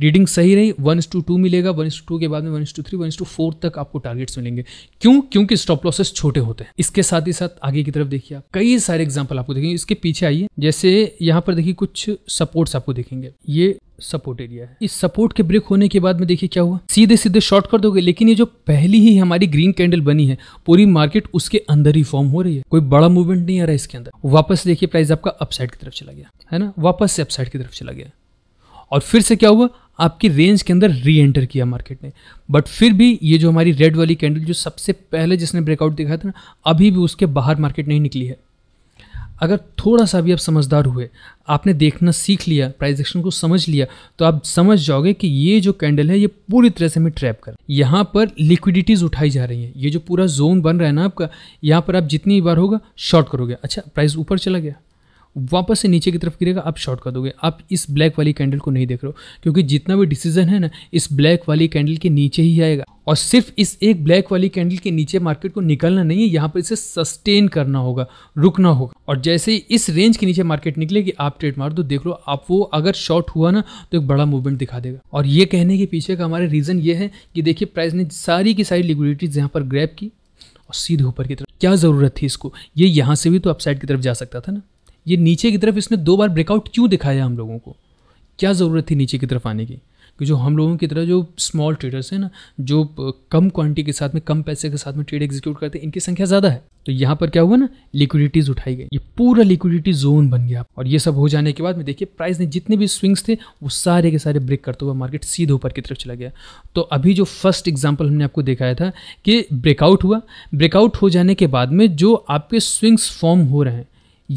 रीडिंग सही रही वन टू टू मिलेगा वन टू के बाद में one to three one to four तक आपको टारगेट्स मिलेंगे क्यों क्योंकि स्टॉप लॉसेस छोटे होते हैं इसके साथ ही साथ आगे की तरफ देखिए आप कई सारे एग्जाम्पल आपको देखेंगे इसके पीछे आइए जैसे यहाँ पर देखिए कुछ सपोर्ट्स आपको देखेंगे ये सपोर्ट एरिया है इस सपोर्ट के ब्रेक होने के बाद में देखिए क्या हुआ सीधे सीधे शॉर्ट कर दोगे लेकिन ये जो पहली ही हमारी ग्रीन कैंडल बनी है पूरी मार्केट उसके अंदर ही फॉर्म हो रही है कोई बड़ा मूवमेंट नहीं आ रहा है इसके अंदर वापस देखिए प्राइस आपका अपसाइड की तरफ चला गया है ना वापस से अपसाइड की तरफ चला गया और फिर से क्या हुआ आपकी रेंज के अंदर री एंटर किया मार्केट ने बट फिर भी ये जो हमारी रेड वाली कैंडल जो सबसे पहले जिसने ब्रेकआउट दिखाया था ना अभी भी उसके बाहर मार्केट नहीं निकली है अगर थोड़ा सा भी आप समझदार हुए आपने देखना सीख लिया प्राइस एक्शन को समझ लिया तो आप समझ जाओगे कि ये जो कैंडल है ये पूरी तरह से हमें ट्रैप कर यहाँ पर लिक्विडिटीज़ उठाई जा रही है ये जो पूरा जोन बन रहा है ना आपका यहाँ पर आप जितनी बार होगा शॉर्ट करोगे अच्छा प्राइस ऊपर चला गया वापस से नीचे की तरफ गिरेगा आप शॉर्ट कर दोगे आप इस ब्लैक वाली कैंडल को नहीं देख रहे हो क्योंकि जितना भी डिसीजन है ना इस ब्लैक वाली कैंडल के नीचे ही आएगा और सिर्फ इस एक ब्लैक वाली कैंडल के नीचे मार्केट को निकलना नहीं है यहाँ पर इसे सस्टेन करना होगा रुकना होगा और जैसे ही इस रेंज के नीचे मार्केट निकलेगी आप ट्रेड मार दो देख लो आप वो अगर शॉर्ट हुआ ना तो एक बड़ा मूवमेंट दिखा देगा और ये कहने के पीछे का हमारे रीज़न ये है कि देखिए प्राइस ने सारी की सारी लिक्विडिटीज़ यहाँ पर ग्रैप की और सीधे ऊपर की तरफ क्या ज़रूरत थी इसको ये यहाँ से भी तो अपसाइड की तरफ जा सकता था ना ये नीचे की तरफ इसने दो बार ब्रेकआउट क्यों दिखाया हम लोगों को क्या ज़रूरत थी नीचे की तरफ आने की कि जो हम लोगों की तरह जो स्मॉल ट्रेडर्स हैं ना जो कम क्वांटिटी के साथ में कम पैसे के साथ में ट्रेड एग्जीक्यूट करते हैं इनकी संख्या ज़्यादा है तो यहाँ पर क्या हुआ ना लिक्विडिटीज़ उठाई गई ये पूरा लिक्विडिटी जोन बन गया और ये सब हो जाने के बाद में देखिए प्राइस ने जितने भी स्विंग्स थे वो सारे के सारे ब्रेक करते हुए मार्केट सीधे ऊपर की तरफ चला गया तो अभी जो फर्स्ट एग्जाम्पल हमने आपको दिखाया था कि ब्रेकआउट हुआ ब्रेकआउट हो जाने के बाद में जो आपके स्विंग्स फॉर्म हो रहे हैं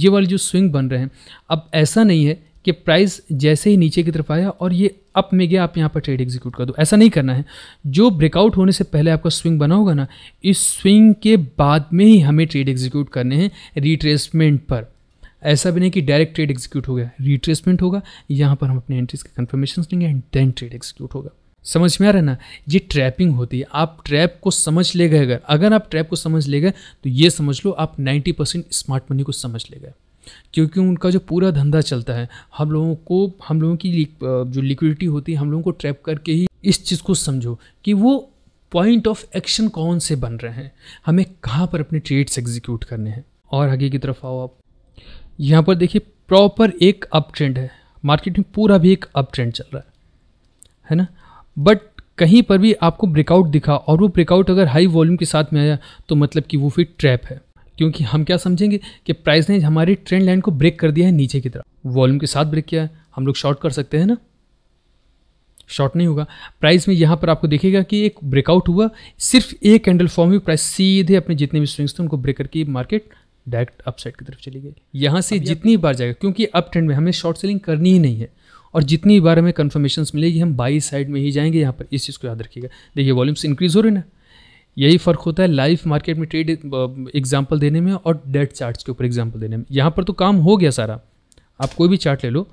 ये वाले जो स्विंग बन रहे हैं अब ऐसा नहीं है कि प्राइस जैसे ही नीचे की तरफ आया और ये अप में गया आप यहाँ पर ट्रेड एग्जीक्यूट कर दो ऐसा नहीं करना है जो ब्रेकआउट होने से पहले आपका स्विंग बना होगा ना इस स्विंग के बाद में ही हमें ट्रेड एग्जीक्यूट करने हैं रिट्रेसमेंट पर ऐसा भी नहीं कि डायरेक्ट ट्रेड एग्जीक्यूट हो गया रिट्रेसमेंट होगा यहाँ पर हम अपने एंट्रीज के कन्फर्मेशन लेंगे एंड देन ट्रेड एग्जीक्यूट होगा समझ में आ रहा है ना ये ट्रैपिंग होती है आप ट्रैप को समझ ले गए अगर अगर आप ट्रैप को समझ ले गए तो ये समझ लो आप 90 परसेंट स्मार्ट मनी को समझ ले गए क्योंकि उनका जो पूरा धंधा चलता है हम लोगों को हम लोगों की जो लिक्विडिटी होती है हम लोगों को ट्रैप करके ही इस चीज़ को समझो कि वो पॉइंट ऑफ एक्शन कौन से बन रहे हैं हमें कहाँ पर अपने ट्रेड्स एग्जीक्यूट करने हैं और आगे की तरफ आओ आप यहाँ पर देखिए प्रॉपर एक अप ट्रेंड है मार्केट में पूरा भी एक अप ट्रेंड चल रहा है है ना बट कहीं पर भी आपको ब्रेकआउट दिखा और वो ब्रेकआउट अगर हाई वॉल्यूम के साथ में आया तो मतलब कि वो फिर ट्रैप है क्योंकि हम क्या समझेंगे कि प्राइस ने हमारी ट्रेंड लाइन को ब्रेक कर दिया है नीचे की तरफ वॉल्यूम के साथ ब्रेक किया है हम लोग शॉर्ट कर सकते हैं ना शॉर्ट नहीं होगा प्राइस में यहाँ पर आपको देखेगा कि एक ब्रेकआउट हुआ सिर्फ एक कैंडल फॉर्म हुई प्राइस सीधे अपने जितने भी स्विंग्स थे उनको ब्रेक करके मार्केट डायरेक्ट अपसाइड की तरफ चली गई यहाँ से जितनी बार जाएगा क्योंकि अप ट्रेंड में हमें शॉर्ट सेलिंग करनी ही नहीं है और जितनी बार हमें कन्फर्मेशन मिलेगी हम बाई साइड में ही जाएंगे यहाँ पर इस चीज़ को याद रखिएगा देखिए वॉल्यूम्स इंक्रीज़ हो रहे ना यही फ़र्क होता है लाइफ मार्केट में ट्रेड एग्जाम्पल देने में और डेट चार्ट्स के ऊपर एग्जाम्पल देने में यहाँ पर तो काम हो गया सारा आप कोई भी चार्ट ले लो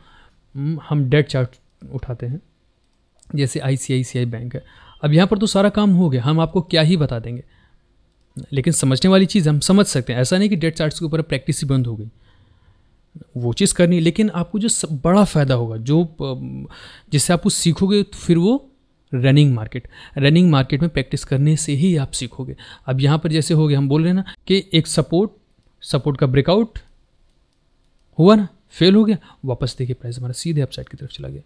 हम डेट चार्ट उठाते हैं जैसे आई बैंक है अब यहाँ पर तो सारा काम हो गया हम आपको क्या ही बता देंगे लेकिन समझने वाली चीज़ हम समझ सकते हैं ऐसा नहीं कि डेट चार्ट्स के ऊपर प्रैक्टिस ही बंद हो गई वो चीज़ करनी लेकिन आपको जो बड़ा फ़ायदा होगा जो जिससे आप कुछ सीखोगे तो फिर वो रनिंग मार्केट रनिंग मार्केट में प्रैक्टिस करने से ही आप सीखोगे अब यहाँ पर जैसे हो गए हम बोल रहे हैं ना कि एक सपोर्ट सपोर्ट का ब्रेकआउट हुआ ना फेल हो गया वापस देखिए प्राइस हमारा सीधे अपसाइड की तरफ चला गया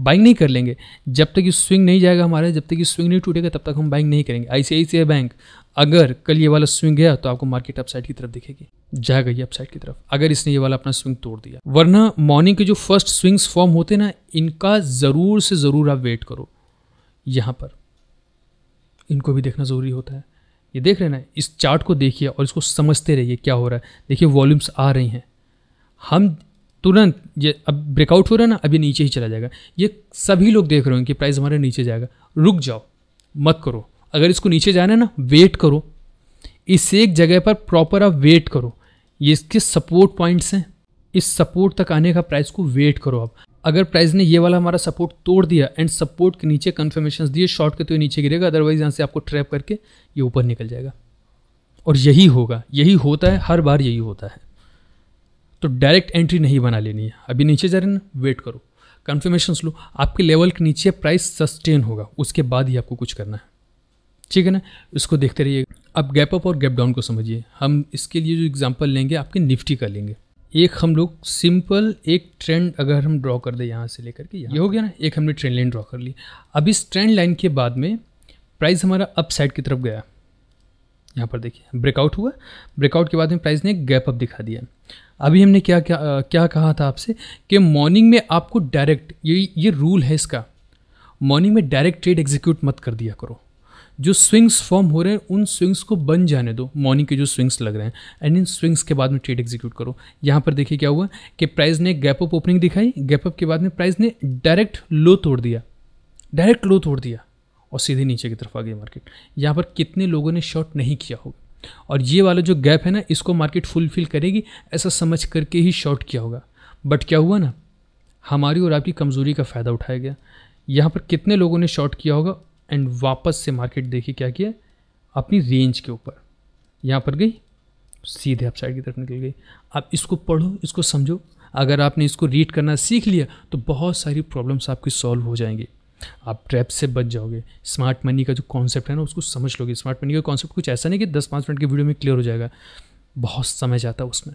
बाइंग नहीं कर लेंगे जब तक ये स्विंग नहीं जाएगा हमारे जब तक ये स्विंग नहीं टूटेगा तब तक हम बाइंग नहीं करेंगे आई सी बैंक अगर कल ये वाला स्विंग गया तो आपको मार्केट अपसाइड की तरफ दिखेगी जाएगा ये अपसाइड की तरफ अगर इसने ये वाला अपना स्विंग तोड़ दिया वरना मॉर्निंग के जो फर्स्ट स्विंग्स फॉर्म होते ना इनका ज़रूर से ज़रूर आप वेट करो यहाँ पर इनको भी देखना ज़रूरी होता है ये देख रहे हैं ना इस चार्ट को देखिए और इसको समझते रहिए क्या हो रहा है देखिए वॉल्यूम्स आ रही हैं हम तुरंत ये अब ब्रेकआउट हो रहा है ना अभी नीचे ही चला जाएगा ये सभी लोग देख रहे हैं कि प्राइस हमारे नीचे जाएगा रुक जाओ मत करो अगर इसको नीचे जाना है ना वेट करो इस एक जगह पर प्रॉपर आप वेट करो ये इसके सपोर्ट पॉइंट्स हैं इस सपोर्ट तक आने का प्राइस को वेट करो आप अगर प्राइस ने ये वाला हमारा सपोर्ट तोड़ दिया एंड सपोर्ट के नीचे कन्फर्मेशन दिए शॉर्ट के तो ये नीचे गिरेगा अदरवाइज यहाँ से आपको ट्रैप करके ये ऊपर निकल जाएगा और यही होगा यही होता है हर बार यही होता है तो डायरेक्ट एंट्री नहीं बना लेनी है अभी नीचे जा रहे ना वेट करो कन्फर्मेशन लो आपके लेवल के नीचे प्राइस सस्टेन होगा उसके बाद ही आपको कुछ करना है ठीक है ना इसको देखते रहिए अब गैप अप और गैप डाउन को समझिए हम इसके लिए जो एग्जाम्पल लेंगे आपके निफ्टी का लेंगे एक हम लोग सिंपल एक ट्रेंड अगर हम ड्रॉ कर दें यहाँ से लेकर के ये हो गया ना एक हमने ट्रेंड लाइन ड्रॉ कर ली अब इस ट्रेंड लाइन के बाद में प्राइस हमारा अप साइड की तरफ गया यहाँ पर देखिए ब्रेकआउट हुआ ब्रेकआउट के बाद में प्राइस ने गैप अप दिखा दिया अभी हमने क्या क्या क्या कहा था आपसे कि मॉर्निंग में आपको डायरेक्ट ये ये रूल है इसका मॉर्निंग में डायरेक्ट ट्रेड एग्जीक्यूट मत कर दिया करो जो स्विंग्स फॉर्म हो रहे हैं उन स्विंग्स को बन जाने दो मॉर्निंग के जो स्विंग्स लग रहे हैं एंड इन स्विंग्स के बाद में ट्रेड एग्जीक्यूट करो यहाँ पर देखिए क्या हुआ कि प्राइस ने गैप अप ओपनिंग दिखाई गैप अप के बाद में प्राइस ने डायरेक्ट लो तोड़ दिया डायरेक्ट लो तोड़ दिया और सीधे नीचे की तरफ आ गई मार्केट यहाँ पर कितने लोगों ने शॉर्ट नहीं किया होगा और ये वाला जो गैप है ना इसको मार्केट फुलफिल करेगी ऐसा समझ करके ही शॉर्ट किया होगा बट क्या हुआ ना हमारी और आपकी कमज़ोरी का फ़ायदा उठाया गया यहाँ पर कितने लोगों ने शॉर्ट किया होगा एंड वापस से मार्केट देखिए क्या किया अपनी रेंज के ऊपर यहाँ पर गई सीधे अपसाइड साइड की तरफ निकल गई आप इसको पढ़ो इसको समझो अगर आपने इसको रीड करना सीख लिया तो बहुत सारी प्रॉब्लम्स आपकी सॉल्व हो जाएंगी आप ट्रैप से बच जाओगे स्मार्ट मनी का जो कॉन्सेप्ट है ना उसको समझ लोगे स्मार्ट मनी का कॉन्सेप्ट कुछ ऐसा नहीं कि दस पाँच मिनट की वीडियो में क्लियर हो जाएगा बहुत समय जाता है उसमें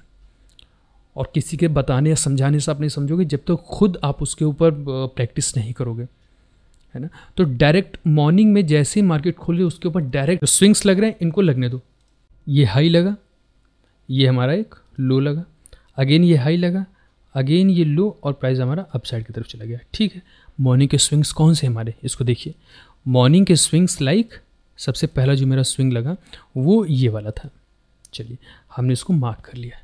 और किसी के बताने या समझाने से आप नहीं समझोगे जब तक तो खुद आप उसके ऊपर प्रैक्टिस नहीं करोगे है ना तो डायरेक्ट मॉर्निंग में जैसे ही मार्केट खोले उसके ऊपर डायरेक्ट स्विंग्स लग रहे हैं इनको लगने दो ये हाई लगा ये हमारा एक लो लगा अगेन ये हाई लगा अगेन ये लो और प्राइस हमारा अपसाइड की तरफ चला गया ठीक है मॉर्निंग के स्विंग्स कौन से हमारे इसको देखिए मॉर्निंग के स्विंग्स लाइक सबसे पहला जो मेरा स्विंग लगा वो ये वाला था चलिए हमने इसको मार्क कर लिया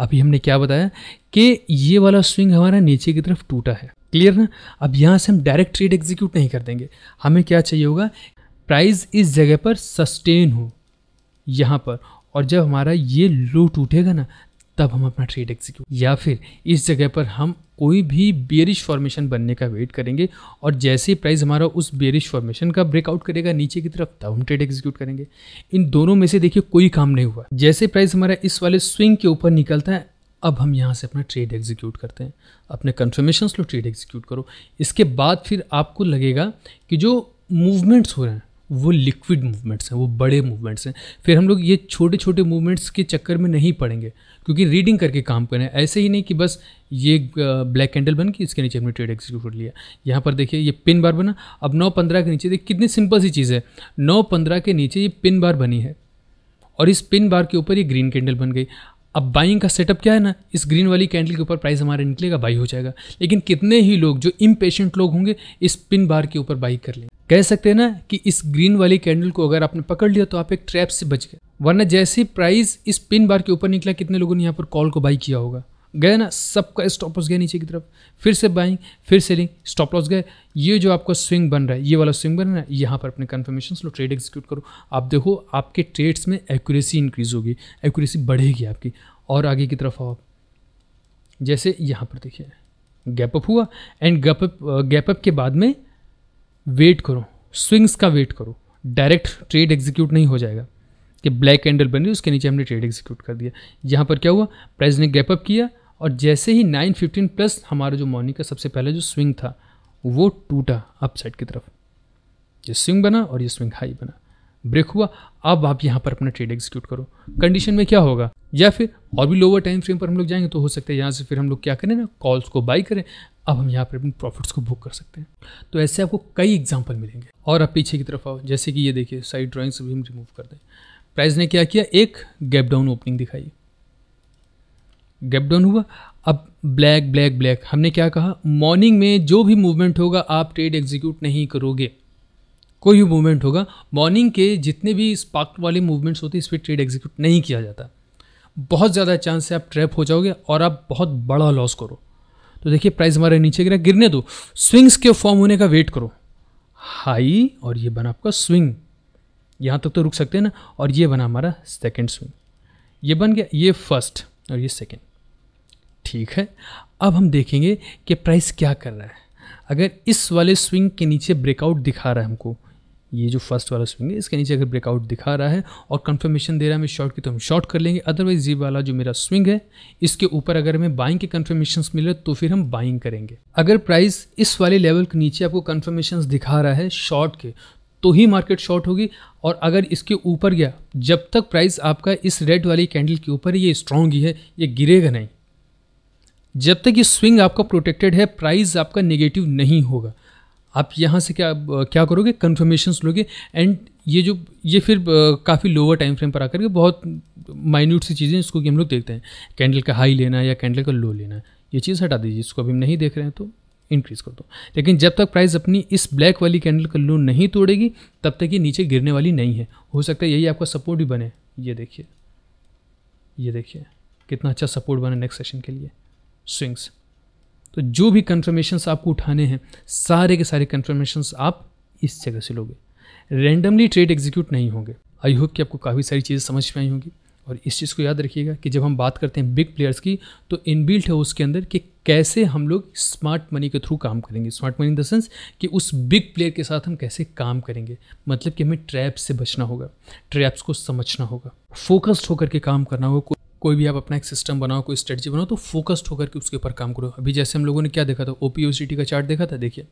अभी हमने क्या बताया कि ये वाला स्विंग हमारा नीचे की तरफ टूटा है क्लियर ना अब यहाँ से हम डायरेक्ट ट्रेड एग्जीक्यूट नहीं कर देंगे हमें क्या चाहिए होगा प्राइस इस जगह पर सस्टेन हो यहाँ पर और जब हमारा ये लो टूटेगा ना तब हम अपना ट्रेड एग्जीक्यूट या फिर इस जगह पर हम कोई भी बेरिश फॉर्मेशन बनने का वेट करेंगे और जैसे ही प्राइस हमारा उस बेरिश फॉर्मेशन का ब्रेकआउट करेगा नीचे की तरफ तब हम ट्रेड एग्जीक्यूट करेंगे इन दोनों में से देखिए कोई काम नहीं हुआ जैसे प्राइस हमारा इस वाले स्विंग के ऊपर निकलता है अब हम यहाँ से अपना ट्रेड एग्जीक्यूट करते हैं अपने कन्फर्मेशन लो ट्रेड एग्जीक्यूट करो इसके बाद फिर आपको लगेगा कि जो मूवमेंट्स हो रहे हैं वो लिक्विड मूवमेंट्स हैं वो बड़े मूवमेंट्स हैं फिर हम लोग ये छोटे छोटे मूवमेंट्स के चक्कर में नहीं पड़ेंगे क्योंकि रीडिंग करके काम करें ऐसे ही नहीं कि बस ये ब्लैक कैंडल बन के इसके नीचे हमने ट्रेड एग्जीक्यूट कर लिया यहाँ पर देखिए ये पिन बार बना अब नौ पंद्रह के नीचे देखिए कितनी सिंपल सी चीज़ है नौ पंद्रह के नीचे ये पिन बार बनी है और इस पिन बार के ऊपर ये ग्रीन कैंडल बन गई अब बाइंग का सेटअप क्या है ना इस ग्रीन वाली कैंडल के ऊपर प्राइस हमारा निकलेगा बाई हो जाएगा लेकिन कितने ही लोग जो इम्पेशेंट लोग होंगे इस पिन बार के ऊपर बाई कर लेंगे कह सकते हैं ना कि इस ग्रीन वाली कैंडल को अगर आपने पकड़ लिया तो आप एक ट्रैप से बच गए वरना जैसे प्राइस इस पिन बार के ऊपर निकला कितने लोगों ने यहाँ पर कॉल को बाई किया होगा गए ना सबका स्टॉप लॉस गया नीचे की तरफ फिर से बाइंग फिर सेलिंग स्टॉप लॉस गए ये जो आपका स्विंग बन रहा है ये वाला स्विंग बन रहा है यहाँ पर अपने कन्फर्मेशन लो ट्रेड एग्जीक्यूट करो आप देखो आपके ट्रेड्स में एक्यूरेसी इंक्रीज होगी एक्यूरेसी बढ़ेगी आपकी और आगे की तरफ आओ आप जैसे यहाँ पर देखिए गैप अप हुआ and gap up gap up के बाद में वेट करो स्विंग्स का वेट करो डायरेक्ट ट्रेड एग्जीक्यूट नहीं हो जाएगा कि ब्लैक कैंडल बनी उसके नीचे हमने ट्रेड एग्जीक्यूट कर दिया यहाँ पर क्या हुआ प्राइस ने गैप अप किया और जैसे ही 915 प्लस हमारा जो मॉर्निंग का सबसे पहला जो स्विंग था वो टूटा अपसाइड की तरफ ये स्विंग बना और ये स्विंग हाई बना ब्रेक हुआ अब आप यहाँ पर अपना ट्रेड एग्जीक्यूट करो कंडीशन में क्या होगा या फिर और भी लोअर टाइम फ्रेम पर हम लोग जाएंगे तो हो सकता है यहाँ से फिर हम लोग क्या करें ना कॉल्स को बाई करें अब हम यहाँ पर अपने प्रॉफिट्स को बुक कर सकते हैं तो ऐसे आपको कई एग्जाम्पल मिलेंगे और आप पीछे की तरफ आओ जैसे कि ये देखिए साइड ड्राइंग्स भी हम रिमूव कर दें प्राइस ने क्या किया एक गैप डाउन ओपनिंग दिखाई गैप डाउन हुआ अब ब्लैक ब्लैक ब्लैक हमने क्या कहा मॉर्निंग में जो भी मूवमेंट होगा आप ट्रेड एग्जीक्यूट नहीं करोगे कोई भी मूवमेंट होगा मॉर्निंग के जितने भी स्पार्क वाले मूवमेंट्स होते हैं इस पर ट्रेड एग्जीक्यूट नहीं किया जाता बहुत ज़्यादा चांस है आप ट्रैप हो जाओगे और आप बहुत बड़ा लॉस करो तो देखिए प्राइस हमारे नीचे गिरा गिरने दो स्विंग्स के फॉर्म होने का वेट करो हाई और ये बना आपका स्विंग यहाँ तक तो रुक सकते हैं ना और ये बना हमारा सेकेंड स्विंग ये बन गया ये फर्स्ट और ये सेकेंड ठीक है अब हम देखेंगे कि प्राइस क्या कर रहा है अगर इस वाले स्विंग के नीचे ब्रेकआउट दिखा रहा है हमको ये जो फर्स्ट वाला स्विंग है इसके नीचे अगर ब्रेकआउट दिखा रहा है और कंफर्मेशन दे रहा है हमें शॉर्ट की तो हम शॉर्ट कर लेंगे अदरवाइज ये वाला जो मेरा स्विंग है इसके ऊपर अगर हमें बाइंग के कन्फर्मेशन मिले तो फिर हम बाइंग करेंगे अगर प्राइस इस वाले लेवल के नीचे आपको कन्फर्मेशन दिखा रहा है शॉर्ट के तो ही मार्केट शॉर्ट होगी और अगर इसके ऊपर गया जब तक प्राइस आपका इस रेड वाली कैंडल के ऊपर ये स्ट्रांग ही है ये गिरेगा नहीं जब तक ये स्विंग आपका प्रोटेक्टेड है प्राइस आपका नेगेटिव नहीं होगा आप यहाँ से क्या क्या करोगे कन्फर्मेशन लोगे एंड ये जो ये फिर काफ़ी लोअर टाइम फ्रेम पर आकर के बहुत माइन्यूट सी चीज़ें इसको कि हम लोग देखते हैं कैंडल का हाई लेना या कैंडल का लो लेना ये चीज़ हटा दीजिए इसको अभी हम नहीं देख रहे हैं तो इंक्रीज़ कर दो लेकिन जब तक प्राइस अपनी इस ब्लैक वाली कैंडल का लो नहीं तोड़ेगी तब तक ये नीचे गिरने वाली नहीं है हो सकता है यही आपका सपोर्ट भी बने ये देखिए ये देखिए कितना अच्छा सपोर्ट बने नेक्स्ट सेशन के लिए स्विंग्स तो जो भी कन्फर्मेशन आपको उठाने हैं सारे के सारे कन्फर्मेशन आप इस जगह से लोगे रेंडमली ट्रेड एग्जीक्यूट नहीं होंगे आई होप कि आपको काफ़ी सारी चीज़ें समझ में आई होंगी और इस चीज़ को याद रखिएगा कि जब हम बात करते हैं बिग प्लेयर्स की तो इनबिल्ट है उसके अंदर कि कैसे हम लोग स्मार्ट मनी के थ्रू काम करेंगे smart money in the sense कि उस बिग प्लेयर के साथ हम कैसे काम करेंगे मतलब कि हमें ट्रैप से बचना होगा ट्रैप्स को समझना होगा फोकस्ड होकर के काम करना होगा कोई भी आप अपना एक सिस्टम बनाओ कोई स्ट्रेटजी बनाओ तो फोकस्ड होकर के उसके ऊपर काम करो अभी जैसे हम लोगों ने क्या देखा था ओ का चार्ट देखा था देखिए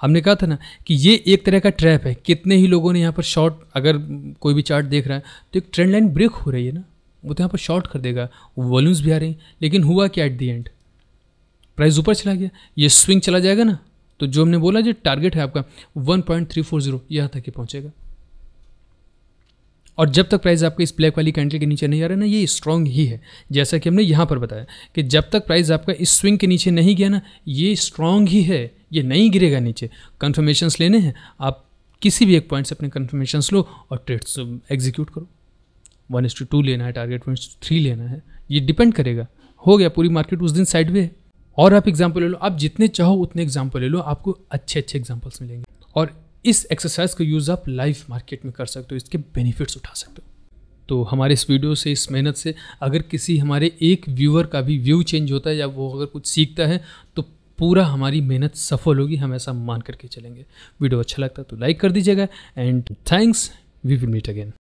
हमने कहा था ना कि ये एक तरह का ट्रैप है कितने ही लोगों ने यहाँ पर शॉर्ट अगर कोई भी चार्ट देख रहा है तो एक ट्रेंड लाइन ब्रेक हो रही है ना वो तो यहाँ पर शॉर्ट कर देगा वॉल्यूम्स भी आ रही लेकिन हुआ क्या एट दी एंड प्राइस ऊपर चला गया ये स्विंग चला जाएगा ना तो जो हमने बोला जो टारगेट है आपका 1.340 यहाँ तक ही पहुँचेगा और जब तक प्राइस आपका इस ब्लैक वाली कैंडल के नीचे नहीं आ रहा ना ये स्ट्रॉन्ग ही है जैसा कि हमने यहाँ पर बताया कि जब तक प्राइस आपका इस स्विंग के नीचे नहीं गया ना ये स्ट्रॉन्ग ही है ये नहीं गिरेगा नीचे कन्फर्मेशंस लेने हैं आप किसी भी एक पॉइंट से अपने कन्फर्मेशंस लो और ट्रेड्स एग्जीक्यूट um, करो वन टू लेना है टारगेट वन थ्री लेना है ये डिपेंड करेगा हो गया पूरी मार्केट उस दिन साइड है और आप एग्जाम्पल ले लो आप जितने चाहो उतने एग्जाम्पल ले लो आपको अच्छे अच्छे एग्जाम्पल्स मिलेंगे और इस एक्सरसाइज का यूज़ आप लाइव मार्केट में कर सकते हो इसके बेनिफिट्स उठा सकते हो तो हमारे इस वीडियो से इस मेहनत से अगर किसी हमारे एक व्यूअर का भी व्यू चेंज होता है या वो अगर कुछ सीखता है तो पूरा हमारी मेहनत सफल होगी हम ऐसा मान करके चलेंगे वीडियो अच्छा लगता है तो लाइक कर दीजिएगा and thanks we will meet again